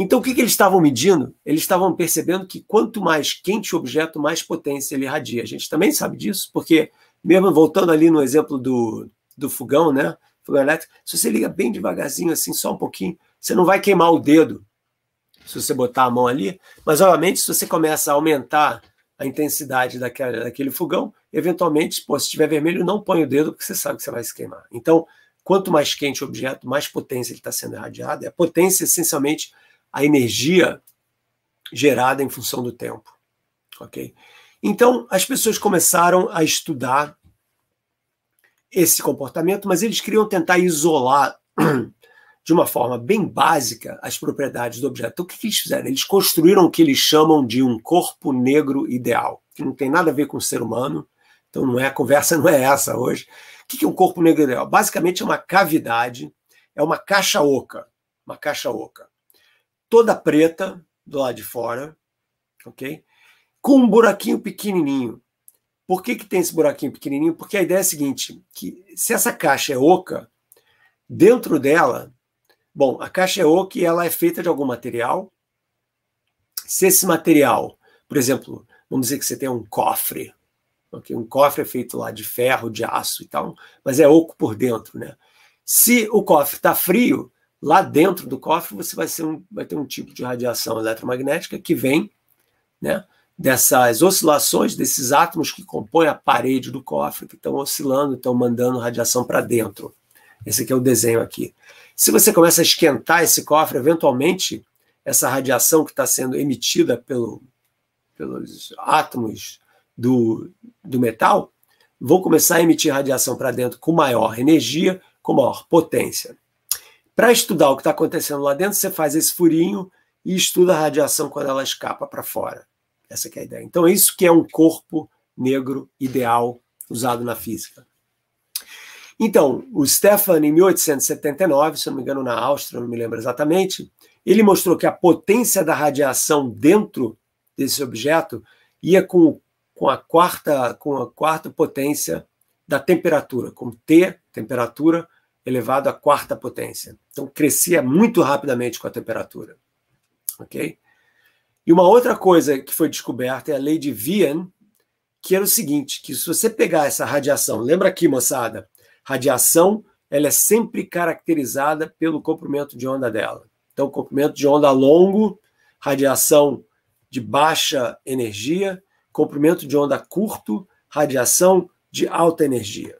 Então, o que, que eles estavam medindo? Eles estavam percebendo que quanto mais quente o objeto, mais potência ele irradia. A gente também sabe disso, porque, mesmo voltando ali no exemplo do, do fogão, né? Fogão elétrico, se você liga bem devagarzinho, assim, só um pouquinho, você não vai queimar o dedo se você botar a mão ali. Mas, obviamente, se você começa a aumentar a intensidade daquela, daquele fogão, eventualmente, pô, se estiver vermelho, não põe o dedo, porque você sabe que você vai se queimar. Então, quanto mais quente o objeto, mais potência ele está sendo irradiado. É a potência, essencialmente, a energia gerada em função do tempo. Ok? Então, as pessoas começaram a estudar esse comportamento, mas eles queriam tentar isolar de uma forma bem básica as propriedades do objeto. Então, o que, que eles fizeram? Eles construíram o que eles chamam de um corpo negro ideal, que não tem nada a ver com o ser humano, então não é a conversa não é essa hoje. O que, que é um corpo negro ideal? Basicamente é uma cavidade, é uma caixa oca, uma caixa oca toda preta do lado de fora, ok? Com um buraquinho pequenininho. Por que, que tem esse buraquinho pequenininho? Porque a ideia é a seguinte, que se essa caixa é oca, dentro dela, bom, a caixa é oca e ela é feita de algum material. Se esse material, por exemplo, vamos dizer que você tem um cofre, okay? um cofre é feito lá de ferro, de aço e tal, mas é oco por dentro, né? Se o cofre está frio, lá dentro do cofre você vai, um, vai, ter um tipo de radiação eletromagnética que vem né, dessas oscilações desses átomos que compõem a parede do cofre, que estão oscilando, estão mandando radiação para dentro. Esse aqui é o desenho aqui. Se você começa a esquentar esse cofre, eventualmente essa radiação que está sendo emitida pelo, pelos átomos do, do metal vão começar a emitir radiação para dentro com maior energia, com maior potência. Para estudar o que está acontecendo lá dentro, você faz esse furinho e estuda a radiação quando ela escapa para fora. Essa é a ideia. Então, é isso que é um corpo negro ideal usado na física. Então, o Stefan, em 1879, se não me engano, na Áustria, não me lembro exatamente, ele mostrou que a potência da radiação dentro desse objeto ia com, com, a, quarta, com a quarta potência da temperatura, com T, temperatura, elevado à quarta potência. Então crescia muito rapidamente com a temperatura. Ok? E uma outra coisa que foi descoberta é a lei de Wien, que era o seguinte, que se você pegar essa radiação, lembra aqui, moçada, radiação, ela é sempre caracterizada pelo comprimento de onda dela. Então, comprimento de onda longo, radiação de baixa energia, comprimento de onda curto, radiação de alta energia.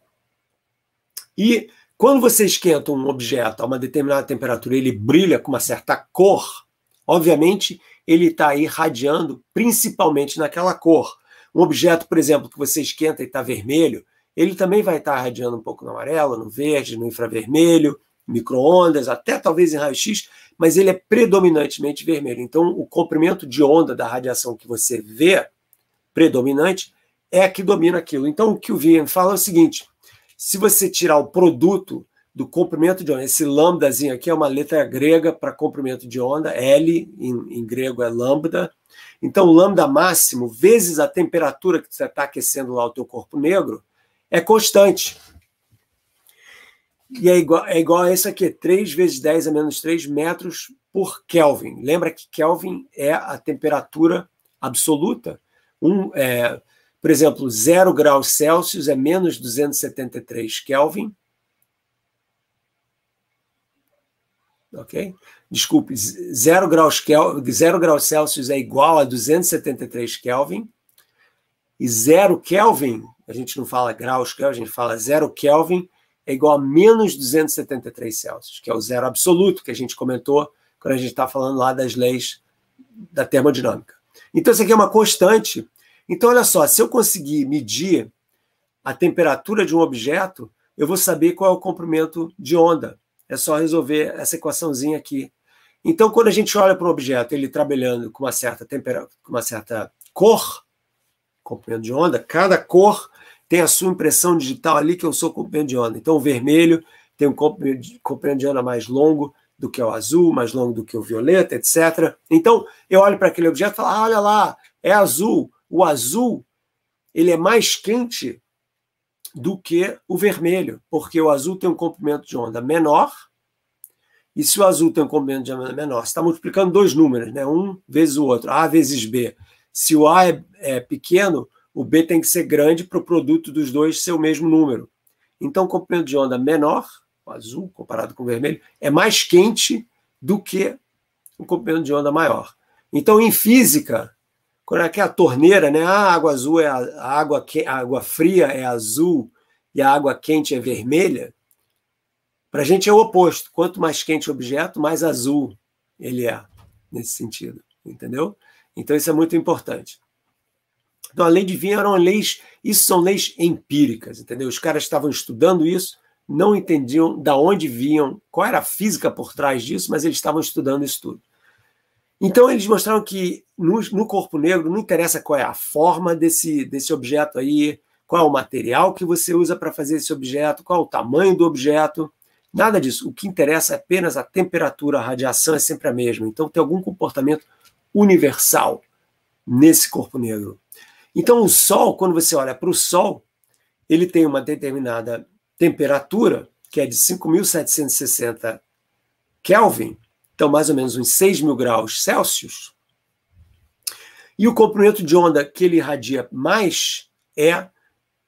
E quando você esquenta um objeto a uma determinada temperatura, ele brilha com uma certa cor. Obviamente, ele está irradiando principalmente naquela cor. Um objeto, por exemplo, que você esquenta e está vermelho, ele também vai estar tá irradiando um pouco no amarelo, no verde, no infravermelho, microondas, até talvez em raio-x, mas ele é predominantemente vermelho. Então, o comprimento de onda da radiação que você vê predominante é a que domina aquilo. Então, o que o Vian fala é o seguinte: se você tirar o produto do comprimento de onda, esse lambdazinho aqui é uma letra grega para comprimento de onda, L em, em grego é lambda. Então, o lambda máximo vezes a temperatura que você está aquecendo lá o teu corpo negro é constante. E é igual, é igual a esse aqui, 3 vezes 10 a menos 3 metros por Kelvin. Lembra que Kelvin é a temperatura absoluta. Um, é, por exemplo, 0 graus Celsius é menos 273 Kelvin. Ok? Desculpe, 0 graus, graus Celsius é igual a 273 Kelvin. E 0 Kelvin, a gente não fala graus Kelvin, a gente fala 0 Kelvin é igual a menos 273 Celsius, que é o zero absoluto que a gente comentou quando a gente está falando lá das leis da termodinâmica. Então, isso aqui é uma constante então, olha só, se eu conseguir medir a temperatura de um objeto, eu vou saber qual é o comprimento de onda. É só resolver essa equaçãozinha aqui. Então, quando a gente olha para um objeto, ele trabalhando com uma certa temperatura, com uma certa cor, comprimento de onda, cada cor tem a sua impressão digital ali que eu sou comprimento de onda. Então, o vermelho tem um comprimento de onda mais longo do que o azul, mais longo do que o violeta, etc. Então, eu olho para aquele objeto e falo, ah, olha lá, é azul, o azul ele é mais quente do que o vermelho, porque o azul tem um comprimento de onda menor, e se o azul tem um comprimento de onda menor, você está multiplicando dois números, né? um vezes o outro, A vezes B. Se o A é, é pequeno, o B tem que ser grande para o produto dos dois ser o mesmo número. Então, o comprimento de onda menor, o azul comparado com o vermelho, é mais quente do que o comprimento de onda maior. Então, em física, quando é que é a torneira, né? Ah, a água azul é a, a água que, a água fria é azul e a água quente é vermelha. Para a gente é o oposto. Quanto mais quente o objeto, mais azul ele é nesse sentido, entendeu? Então isso é muito importante. Então a lei divina eram leis, isso são leis empíricas, entendeu? Os caras estavam estudando isso, não entendiam da onde vinham, qual era a física por trás disso, mas eles estavam estudando isso tudo. Então, eles mostraram que no, no, corpo negro não interessa qual é a forma desse, desse objeto aí, qual é o material que você usa para fazer esse objeto, qual é o tamanho do objeto, nada disso. O que interessa é apenas a temperatura, a radiação é sempre a mesma. Então, tem algum comportamento universal nesse corpo negro. Então, o Sol, quando você olha para o Sol, ele tem uma determinada temperatura, que é de 5.760 Kelvin, então mais ou menos uns 6 mil graus Celsius. E o comprimento de onda que ele irradia mais é,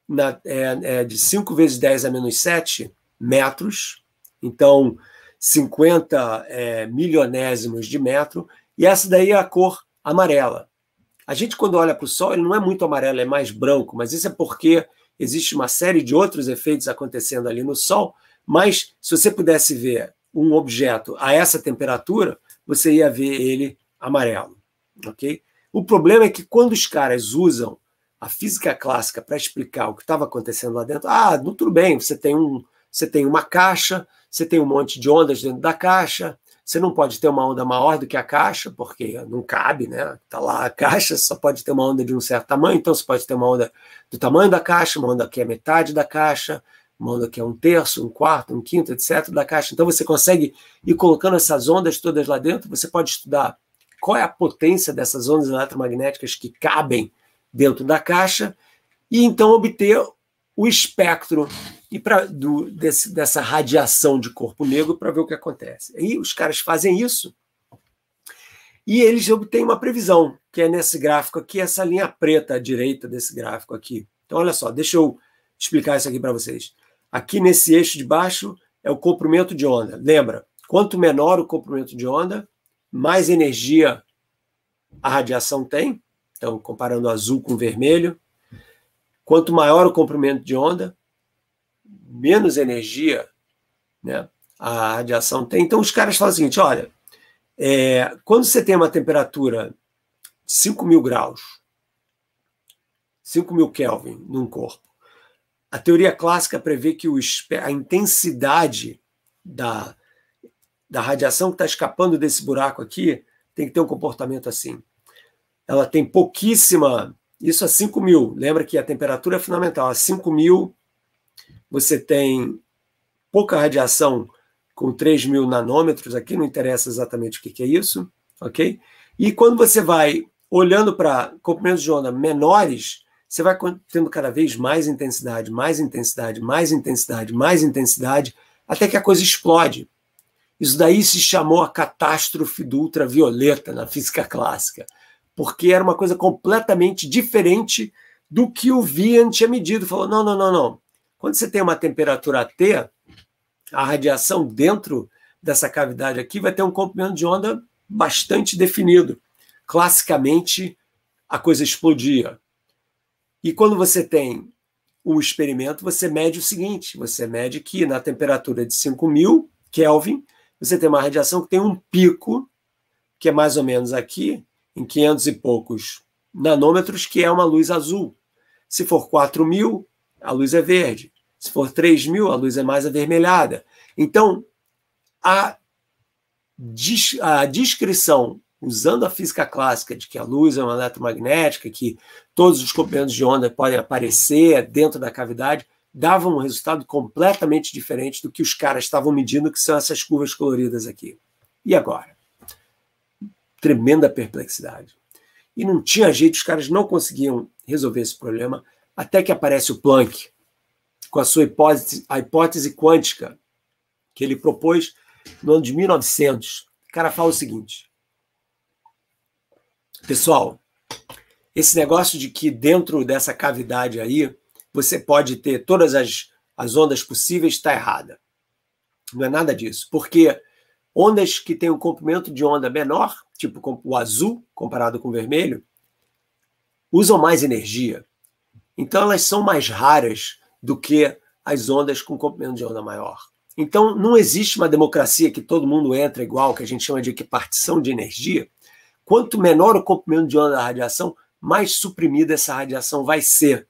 na, é, é de 5 vezes 10 a menos 7 metros, então 50 é, milionésimos de metro, e essa daí é a cor amarela. A gente, quando olha para o Sol, ele não é muito amarelo, é mais branco, mas isso é porque existe uma série de outros efeitos acontecendo ali no Sol. Mas se você pudesse ver um objeto a essa temperatura, você ia ver ele amarelo. ok? O problema é que quando os caras usam a física clássica para explicar o que estava acontecendo lá dentro, ah, tudo bem, você tem, um, você tem uma caixa, você tem um monte de ondas dentro da caixa, você não pode ter uma onda maior do que a caixa, porque não cabe, né? Está lá a caixa, só pode ter uma onda de um certo tamanho, então você pode ter uma onda do tamanho da caixa, uma onda que é metade da caixa, manda aqui é um terço, um quarto, um quinto, etc., da caixa. Então você consegue ir colocando essas ondas todas lá dentro, você pode estudar qual é a potência dessas ondas eletromagnéticas que cabem dentro da caixa e então obter o espectro e pra, do, desse, dessa radiação de corpo negro para ver o que acontece. E os caras fazem isso e eles obtêm uma previsão, que é nesse gráfico aqui, essa linha preta à direita desse gráfico aqui. Então, olha só, deixa eu explicar isso aqui para vocês. Aqui nesse eixo de baixo é o comprimento de onda. Lembra, quanto menor o comprimento de onda, mais energia a radiação tem. Então, comparando azul com vermelho, quanto maior o comprimento de onda, menos energia né, a radiação tem. Então, os caras falam o seguinte: olha, é, quando você tem uma temperatura de 5 mil graus, 5 mil Kelvin num corpo, a teoria clássica prevê que o, a intensidade da, da radiação que está escapando desse buraco aqui tem que ter um comportamento assim. Ela tem pouquíssima. Isso a 5 mil. Lembra que a temperatura é fundamental. A 5 mil, você tem pouca radiação com 3 mil nanômetros aqui, não interessa exatamente o que, que é isso, ok? E quando você vai olhando para comprimentos de onda menores, você vai tendo cada vez mais intensidade, mais intensidade, mais intensidade, mais intensidade, até que a coisa explode. Isso daí se chamou a catástrofe do ultravioleta na física clássica, porque era uma coisa completamente diferente do que o Vian tinha medido. Falou: não, não, não, não. Quando você tem uma temperatura T, a radiação dentro dessa cavidade aqui vai ter um comprimento de onda bastante definido. Classicamente, a coisa explodia e quando você tem o experimento, você mede o seguinte: você mede que na temperatura de 5.000 Kelvin, você tem uma radiação que tem um pico, que é mais ou menos aqui, em 500 e poucos nanômetros, que é uma luz azul. Se for 4.000, a luz é verde. Se for 3.000, a luz é mais avermelhada. Então, a, dis a descrição usando a física clássica de que a luz é uma eletromagnética, que todos os comprimentos de onda podem aparecer dentro da cavidade, dava um resultado completamente diferente do que os caras estavam medindo, que são essas curvas coloridas aqui. E agora? Tremenda perplexidade. E não tinha jeito, os caras não conseguiam resolver esse problema, até que aparece o Planck, com a sua hipótese, a hipótese quântica, que ele propôs no ano de 1900. O cara fala o seguinte: Pessoal, esse negócio de que dentro dessa cavidade aí você pode ter todas as, as ondas possíveis está errada. Não é nada disso, porque ondas que têm um comprimento de onda menor, tipo o azul comparado com o vermelho, usam mais energia. Então elas são mais raras do que as ondas com comprimento de onda maior. Então não existe uma democracia que todo mundo entra igual, que a gente chama de partição de energia, Quanto menor o comprimento de onda da radiação, mais suprimida essa radiação vai ser.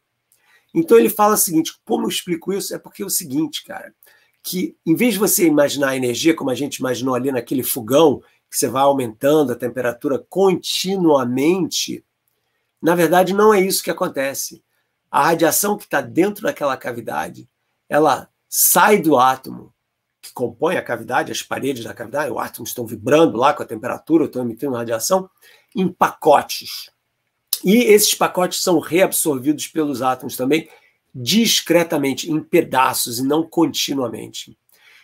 Então ele fala o seguinte: como eu explico isso? É porque é o seguinte, cara, que em vez de você imaginar a energia como a gente imaginou ali naquele fogão, que você vai aumentando a temperatura continuamente, na verdade não é isso que acontece. A radiação que está dentro daquela cavidade, ela sai do átomo, que compõe a cavidade, as paredes da cavidade, o átomo estão vibrando lá com a temperatura, estão emitindo radiação, em pacotes. E esses pacotes são reabsorvidos pelos átomos também, discretamente, em pedaços e não continuamente.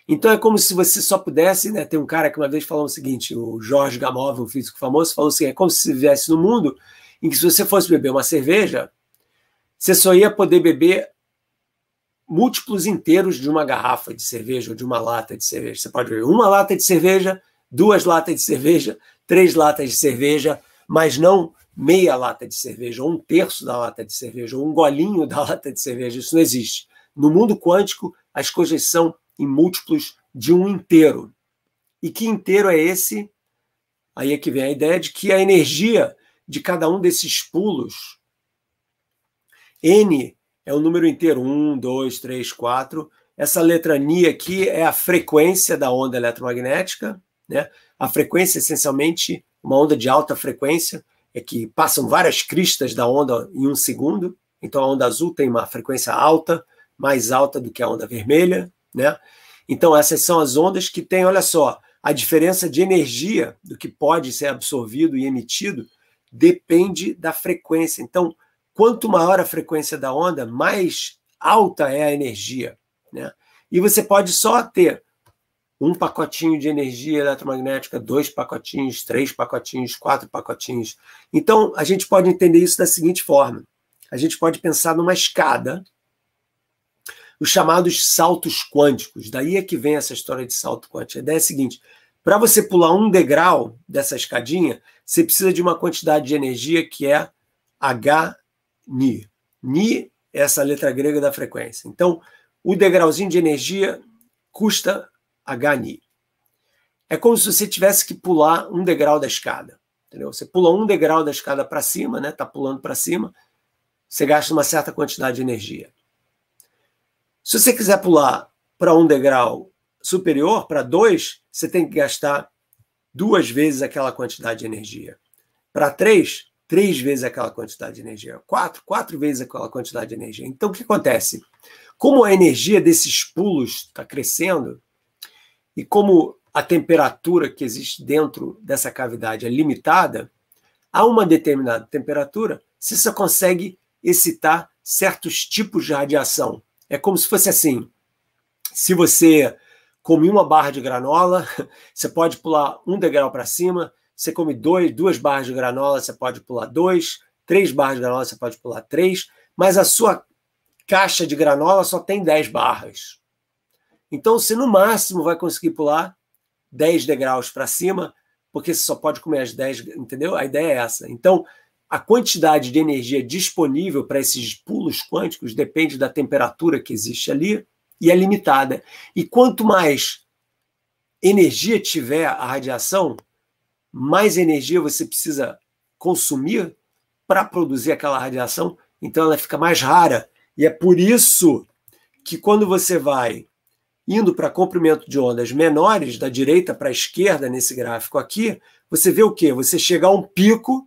Então é como se você só pudesse, né? Tem um cara que uma vez falou o seguinte, o Jorge Gamov, um físico famoso, falou assim: é como se viesse no mundo em que se você fosse beber uma cerveja, você só ia poder beber múltiplos inteiros de uma garrafa de cerveja ou de uma lata de cerveja. Você pode ver uma lata de cerveja, duas latas de cerveja, três latas de cerveja, mas não meia lata de cerveja, ou um terço da lata de cerveja, ou um golinho da lata de cerveja. Isso não existe. No mundo quântico, as coisas são em múltiplos de um inteiro. E que inteiro é esse? Aí é que vem a ideia de que a energia de cada um desses pulos, N é o número inteiro: 1, 2, 3, 4. Essa letra Ni aqui é a frequência da onda eletromagnética, né? A frequência, essencialmente, uma onda de alta frequência, é que passam várias cristas da onda em um segundo. Então, a onda azul tem uma frequência alta, mais alta do que a onda vermelha, né? Então, essas são as ondas que têm, olha só, a diferença de energia do que pode ser absorvido e emitido depende da frequência. Então, Quanto maior a frequência da onda, mais alta é a energia. Né? E você pode só ter um pacotinho de energia eletromagnética, dois pacotinhos, três pacotinhos, quatro pacotinhos. Então, a gente pode entender isso da seguinte forma: a gente pode pensar numa escada, os chamados saltos quânticos. Daí é que vem essa história de salto quântico. A ideia é a seguinte: para você pular um degrau dessa escadinha, você precisa de uma quantidade de energia que é H Ni. Ni é essa letra grega da frequência. Então, o degrauzinho de energia custa Hni. É como se você tivesse que pular um degrau da escada. Entendeu? Você pula um degrau da escada para cima, né? Tá pulando para cima, você gasta uma certa quantidade de energia. Se você quiser pular para um degrau superior, para dois, você tem que gastar duas vezes aquela quantidade de energia. Para três, três vezes aquela quantidade de energia, quatro, quatro vezes aquela quantidade de energia. Então, o que acontece? Como a energia desses pulos está crescendo e como a temperatura que existe dentro dessa cavidade é limitada, a uma determinada temperatura, se você consegue excitar certos tipos de radiação. É como se fosse assim: se você come uma barra de granola, você pode pular um degrau para cima, você come dois, duas barras de granola, você pode pular dois, três barras de granola, você pode pular três, mas a sua caixa de granola só tem dez barras. Então você no máximo vai conseguir pular dez degraus para cima, porque você só pode comer as dez, entendeu? A ideia é essa. Então, a quantidade de energia disponível para esses pulos quânticos depende da temperatura que existe ali e é limitada. E quanto mais energia tiver a radiação, mais energia você precisa consumir para produzir aquela radiação, então ela fica mais rara. E é por isso que quando você vai indo para comprimento de ondas menores, da direita para a esquerda nesse gráfico aqui, você vê o quê? Você chega a um pico,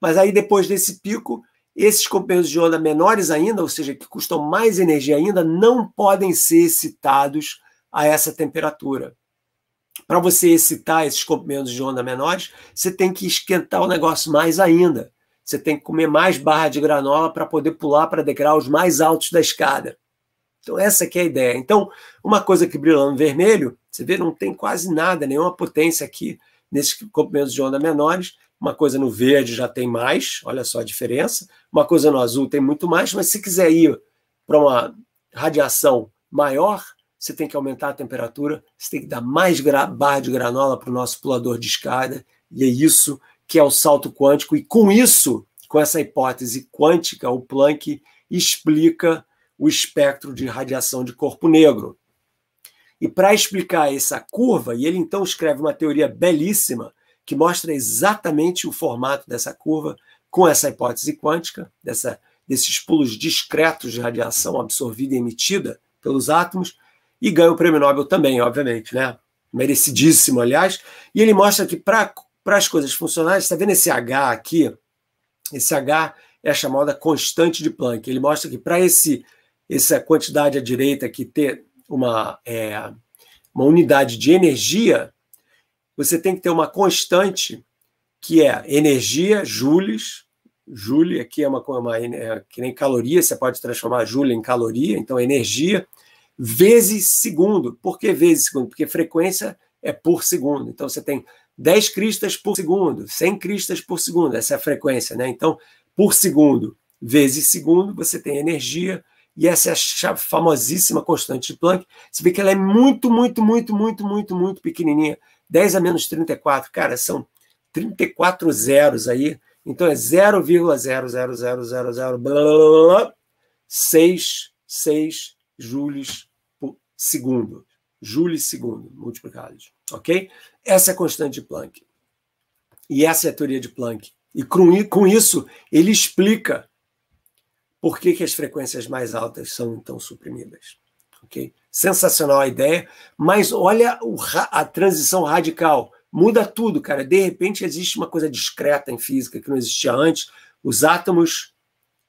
mas aí depois desse pico, esses comprimentos de onda menores ainda, ou seja, que custam mais energia ainda, não podem ser excitados a essa temperatura para você excitar esses comprimentos de onda menores, você tem que esquentar o negócio mais ainda. Você tem que comer mais barra de granola para poder pular para degraus mais altos da escada. Então essa que é a ideia. Então, uma coisa que brilha no vermelho, você vê, não tem quase nada, nenhuma potência aqui nesses comprimentos de onda menores. Uma coisa no verde já tem mais, olha só a diferença. Uma coisa no azul tem muito mais, mas se quiser ir para uma radiação maior, você tem que aumentar a temperatura, você tem que dar mais barra de granola para o nosso pulador de escada, e é isso que é o salto quântico. E com isso, com essa hipótese quântica, o Planck explica o espectro de radiação de corpo negro. E para explicar essa curva, e ele então escreve uma teoria belíssima que mostra exatamente o formato dessa curva com essa hipótese quântica, dessa, desses pulos discretos de radiação absorvida e emitida pelos átomos e ganha o prêmio Nobel também, obviamente, né? Merecidíssimo, aliás. E ele mostra que para as coisas funcionais, está vendo esse H aqui? Esse H é a chamada constante de Planck. Ele mostra que para esse essa quantidade à direita aqui ter uma, é, uma unidade de energia, você tem que ter uma constante que é energia, joules, joule aqui é uma, uma é, que nem caloria, você pode transformar joule em caloria, então energia, vezes segundo. Por que vezes segundo? Porque frequência é por segundo. Então você tem 10 cristas por segundo, 100 cristas por segundo, essa é a frequência, né? Então, por segundo vezes segundo, você tem energia, e essa é a famosíssima constante de Planck. Você vê que ela é muito, muito, muito, muito, muito, muito pequenininha. 10 a menos 34, cara, são 34 zeros aí. Então é 0,00000 blá, 6, 6 joules segundo, joule segundo multiplicados, ok? Essa é a constante de Planck. E essa é a teoria de Planck. E com isso, ele explica por que, que as frequências mais altas são então suprimidas. ok? Sensacional a ideia, mas olha a transição radical. Muda tudo, cara. De repente existe uma coisa discreta em física que não existia antes. Os átomos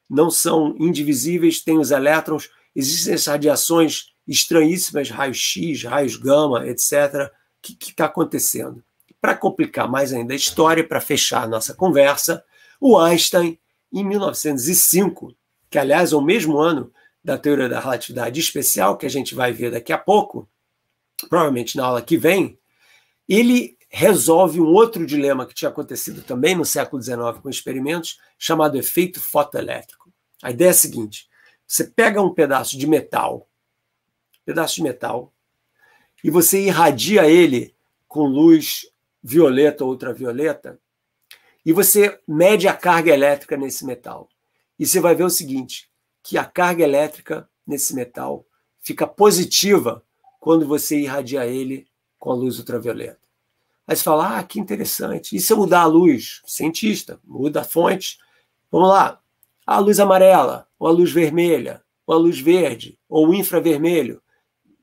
não são indivisíveis, tem os elétrons, existem as radiações estranhíssimas raios-x, raios gama, etc. O que está acontecendo? Para complicar mais ainda a história, para fechar a nossa conversa, o Einstein, em 1905, que aliás é o mesmo ano da teoria da relatividade especial, que a gente vai ver daqui a pouco, provavelmente na aula que vem, ele resolve um outro dilema que tinha acontecido também no século XIX com experimentos, chamado efeito fotoelétrico. A ideia é a seguinte: você pega um pedaço de metal pedaço de metal, e você irradia ele com luz violeta ou ultravioleta, e você mede a carga elétrica nesse metal. E você vai ver o seguinte, que a carga elétrica nesse metal fica positiva quando você irradia ele com a luz ultravioleta. Aí você fala, ah, que interessante. E se eu mudar a luz? Cientista, muda a fonte. Vamos lá. A luz amarela, ou a luz vermelha, ou a luz verde, ou o infravermelho.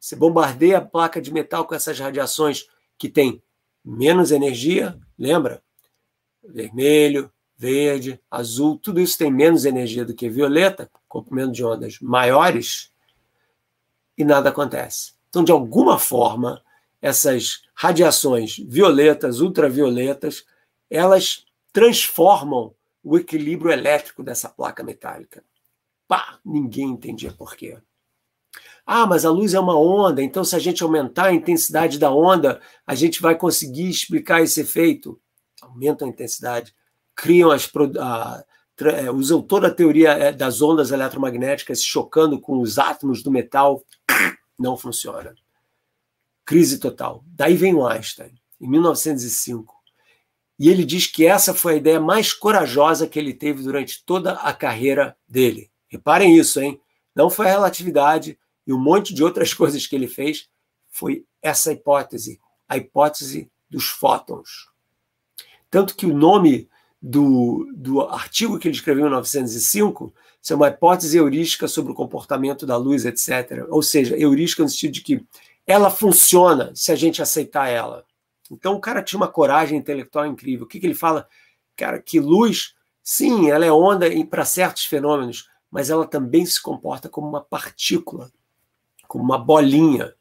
Você bombardeia a placa de metal com essas radiações que tem menos energia, lembra? Vermelho, verde, azul, tudo isso tem menos energia do que violeta, comprimento de ondas maiores, e nada acontece. Então, de alguma forma, essas radiações violetas, ultravioletas, elas transformam o equilíbrio elétrico dessa placa metálica. Pá, ninguém entendia por quê. Ah, mas a luz é uma onda, então se a gente aumentar a intensidade da onda, a gente vai conseguir explicar esse efeito. Aumentam a intensidade, criam as. A, é, usam toda a teoria é, das ondas eletromagnéticas se chocando com os átomos do metal. Não funciona. Crise total. Daí vem o Einstein, em 1905. E ele diz que essa foi a ideia mais corajosa que ele teve durante toda a carreira dele. Reparem isso, hein? Não foi a relatividade, e um monte de outras coisas que ele fez, foi essa hipótese, a hipótese dos fótons. Tanto que o nome do, do artigo que ele escreveu em 1905 é uma hipótese heurística sobre o comportamento da luz, etc. Ou seja, heurística no sentido de que ela funciona se a gente aceitar ela. Então o cara tinha uma coragem intelectual incrível. O que, que ele fala? Cara, que luz, sim, ela é onda para certos fenômenos, mas ela também se comporta como uma partícula como uma bolinha.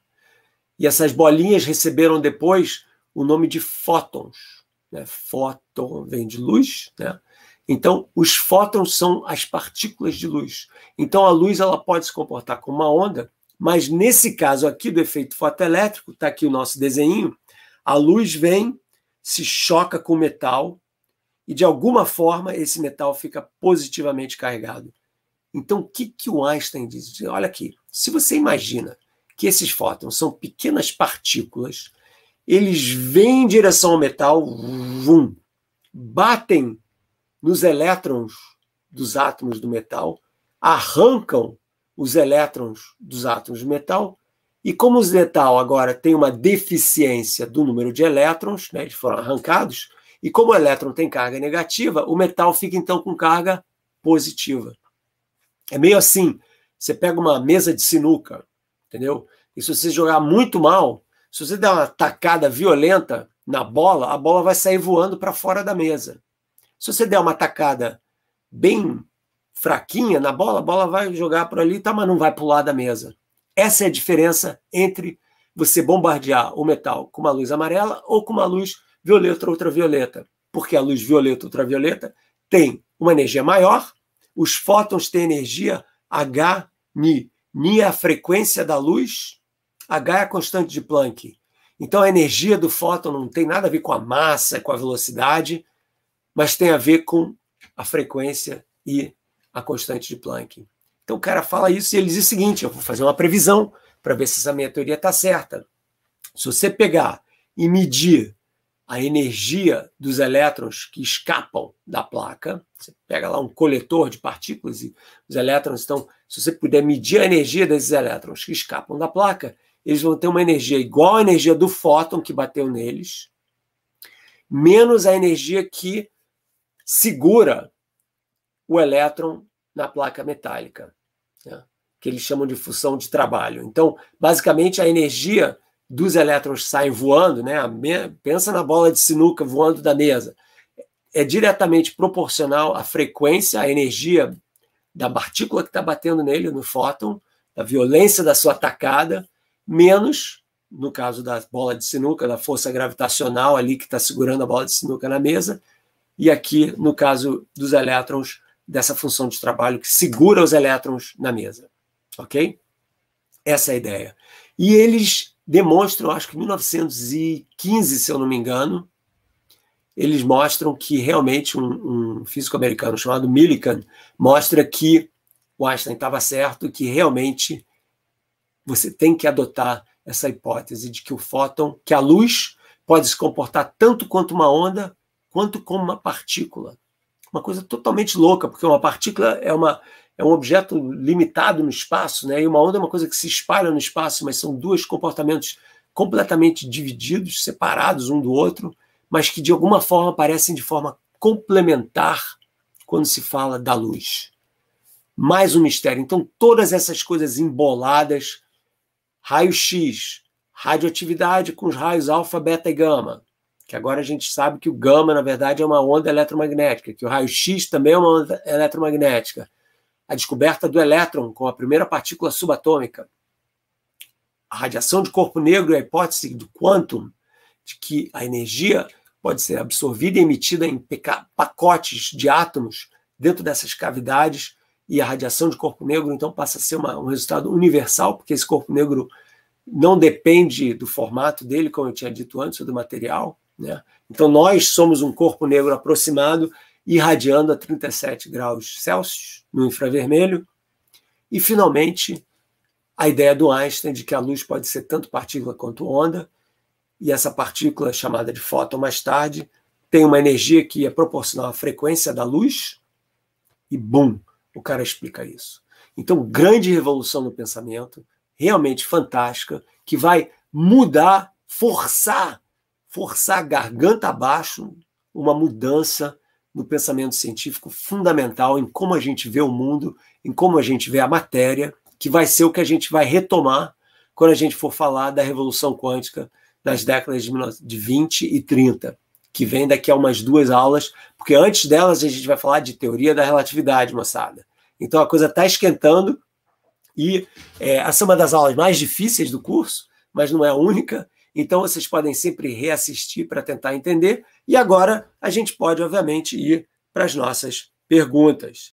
E essas bolinhas receberam depois o nome de fótons. Né? Fóton vem de luz, né? Então, os fótons são as partículas de luz. Então, a luz ela pode se comportar como uma onda, mas nesse caso aqui do efeito fotoelétrico, está aqui o nosso desenho, a luz vem, se choca com o metal e, de alguma forma, esse metal fica positivamente carregado. Então, o que, que o Einstein diz? Olha aqui, se você imagina que esses fótons são pequenas partículas, eles vêm em direção ao metal, vum, batem nos elétrons dos átomos do metal, arrancam os elétrons dos átomos do metal, e como o metal agora tem uma deficiência do número de elétrons, né, eles foram arrancados, e como o elétron tem carga negativa, o metal fica então com carga positiva. É meio assim, você pega uma mesa de sinuca, entendeu? E se você jogar muito mal, se você der uma tacada violenta na bola, a bola vai sair voando para fora da mesa. Se você der uma tacada bem fraquinha na bola, a bola vai jogar por ali, tá, mas não vai pular da mesa. Essa é a diferença entre você bombardear o metal com uma luz amarela ou com uma luz violeta ou ultravioleta. Porque a luz violeta ou ultravioleta tem uma energia maior os fótons têm energia H ni. Ni é a frequência da luz, H é a constante de Planck. Então a energia do fóton não tem nada a ver com a massa, com a velocidade, mas tem a ver com a frequência e a constante de Planck. Então o cara fala isso e ele diz o seguinte: eu vou fazer uma previsão para ver se essa minha teoria está certa. Se você pegar e medir a energia dos elétrons que escapam da placa. Você pega lá um coletor de partículas e os elétrons estão. Se você puder medir a energia desses elétrons que escapam da placa, eles vão ter uma energia igual à energia do fóton que bateu neles, menos a energia que segura o elétron na placa metálica, né? que eles chamam de função de trabalho. Então, basicamente, a energia dos elétrons saem voando, né? Pensa na bola de sinuca voando da mesa. É diretamente proporcional à frequência, à energia da partícula que está batendo nele, no fóton, da violência da sua atacada, menos, no caso da bola de sinuca, da força gravitacional ali que está segurando a bola de sinuca na mesa, e aqui, no caso dos elétrons, dessa função de trabalho que segura os elétrons na mesa. Ok? Essa é a ideia. E eles demonstram, acho que 1915, se eu não me engano, eles mostram que realmente um, um físico americano chamado Millikan mostra que o Einstein estava certo, que realmente você tem que adotar essa hipótese de que o fóton, que a luz pode se comportar tanto quanto uma onda, quanto como uma partícula. Uma coisa totalmente louca, porque uma partícula é uma é um objeto limitado no espaço, né? E uma onda é uma coisa que se espalha no espaço, mas são dois comportamentos completamente divididos, separados um do outro, mas que de alguma forma aparecem de forma complementar quando se fala da luz. Mais um mistério. Então, todas essas coisas emboladas, raio-x, radioatividade com os raios alfa, beta e gama, que agora a gente sabe que o gama, na verdade, é uma onda eletromagnética, que o raio-x também é uma onda eletromagnética, a descoberta do elétron como a primeira partícula subatômica, a radiação de corpo negro e é a hipótese do quantum, de que a energia pode ser absorvida e emitida em pacotes de átomos dentro dessas cavidades, e a radiação de corpo negro então passa a ser uma, um resultado universal, porque esse corpo negro não depende do formato dele, como eu tinha dito antes, do material. Né? Então nós somos um corpo negro aproximado irradiando a 37 graus Celsius no infravermelho. E, finalmente, a ideia do Einstein de que a luz pode ser tanto partícula quanto onda, e essa partícula, chamada de fóton mais tarde, tem uma energia que é proporcional à frequência da luz, e bum, o cara explica isso. Então, grande revolução no pensamento, realmente fantástica, que vai mudar, forçar, forçar garganta abaixo uma mudança no pensamento científico fundamental em como a gente vê o mundo, em como a gente vê a matéria, que vai ser o que a gente vai retomar quando a gente for falar da revolução quântica das décadas de 20 e 30, que vem daqui a umas duas aulas, porque antes delas a gente vai falar de teoria da relatividade, moçada. Então a coisa está esquentando e é, essa é uma das aulas mais difíceis do curso, mas não é a única. Então vocês podem sempre reassistir para tentar entender. E agora a gente pode, obviamente, ir para as nossas perguntas.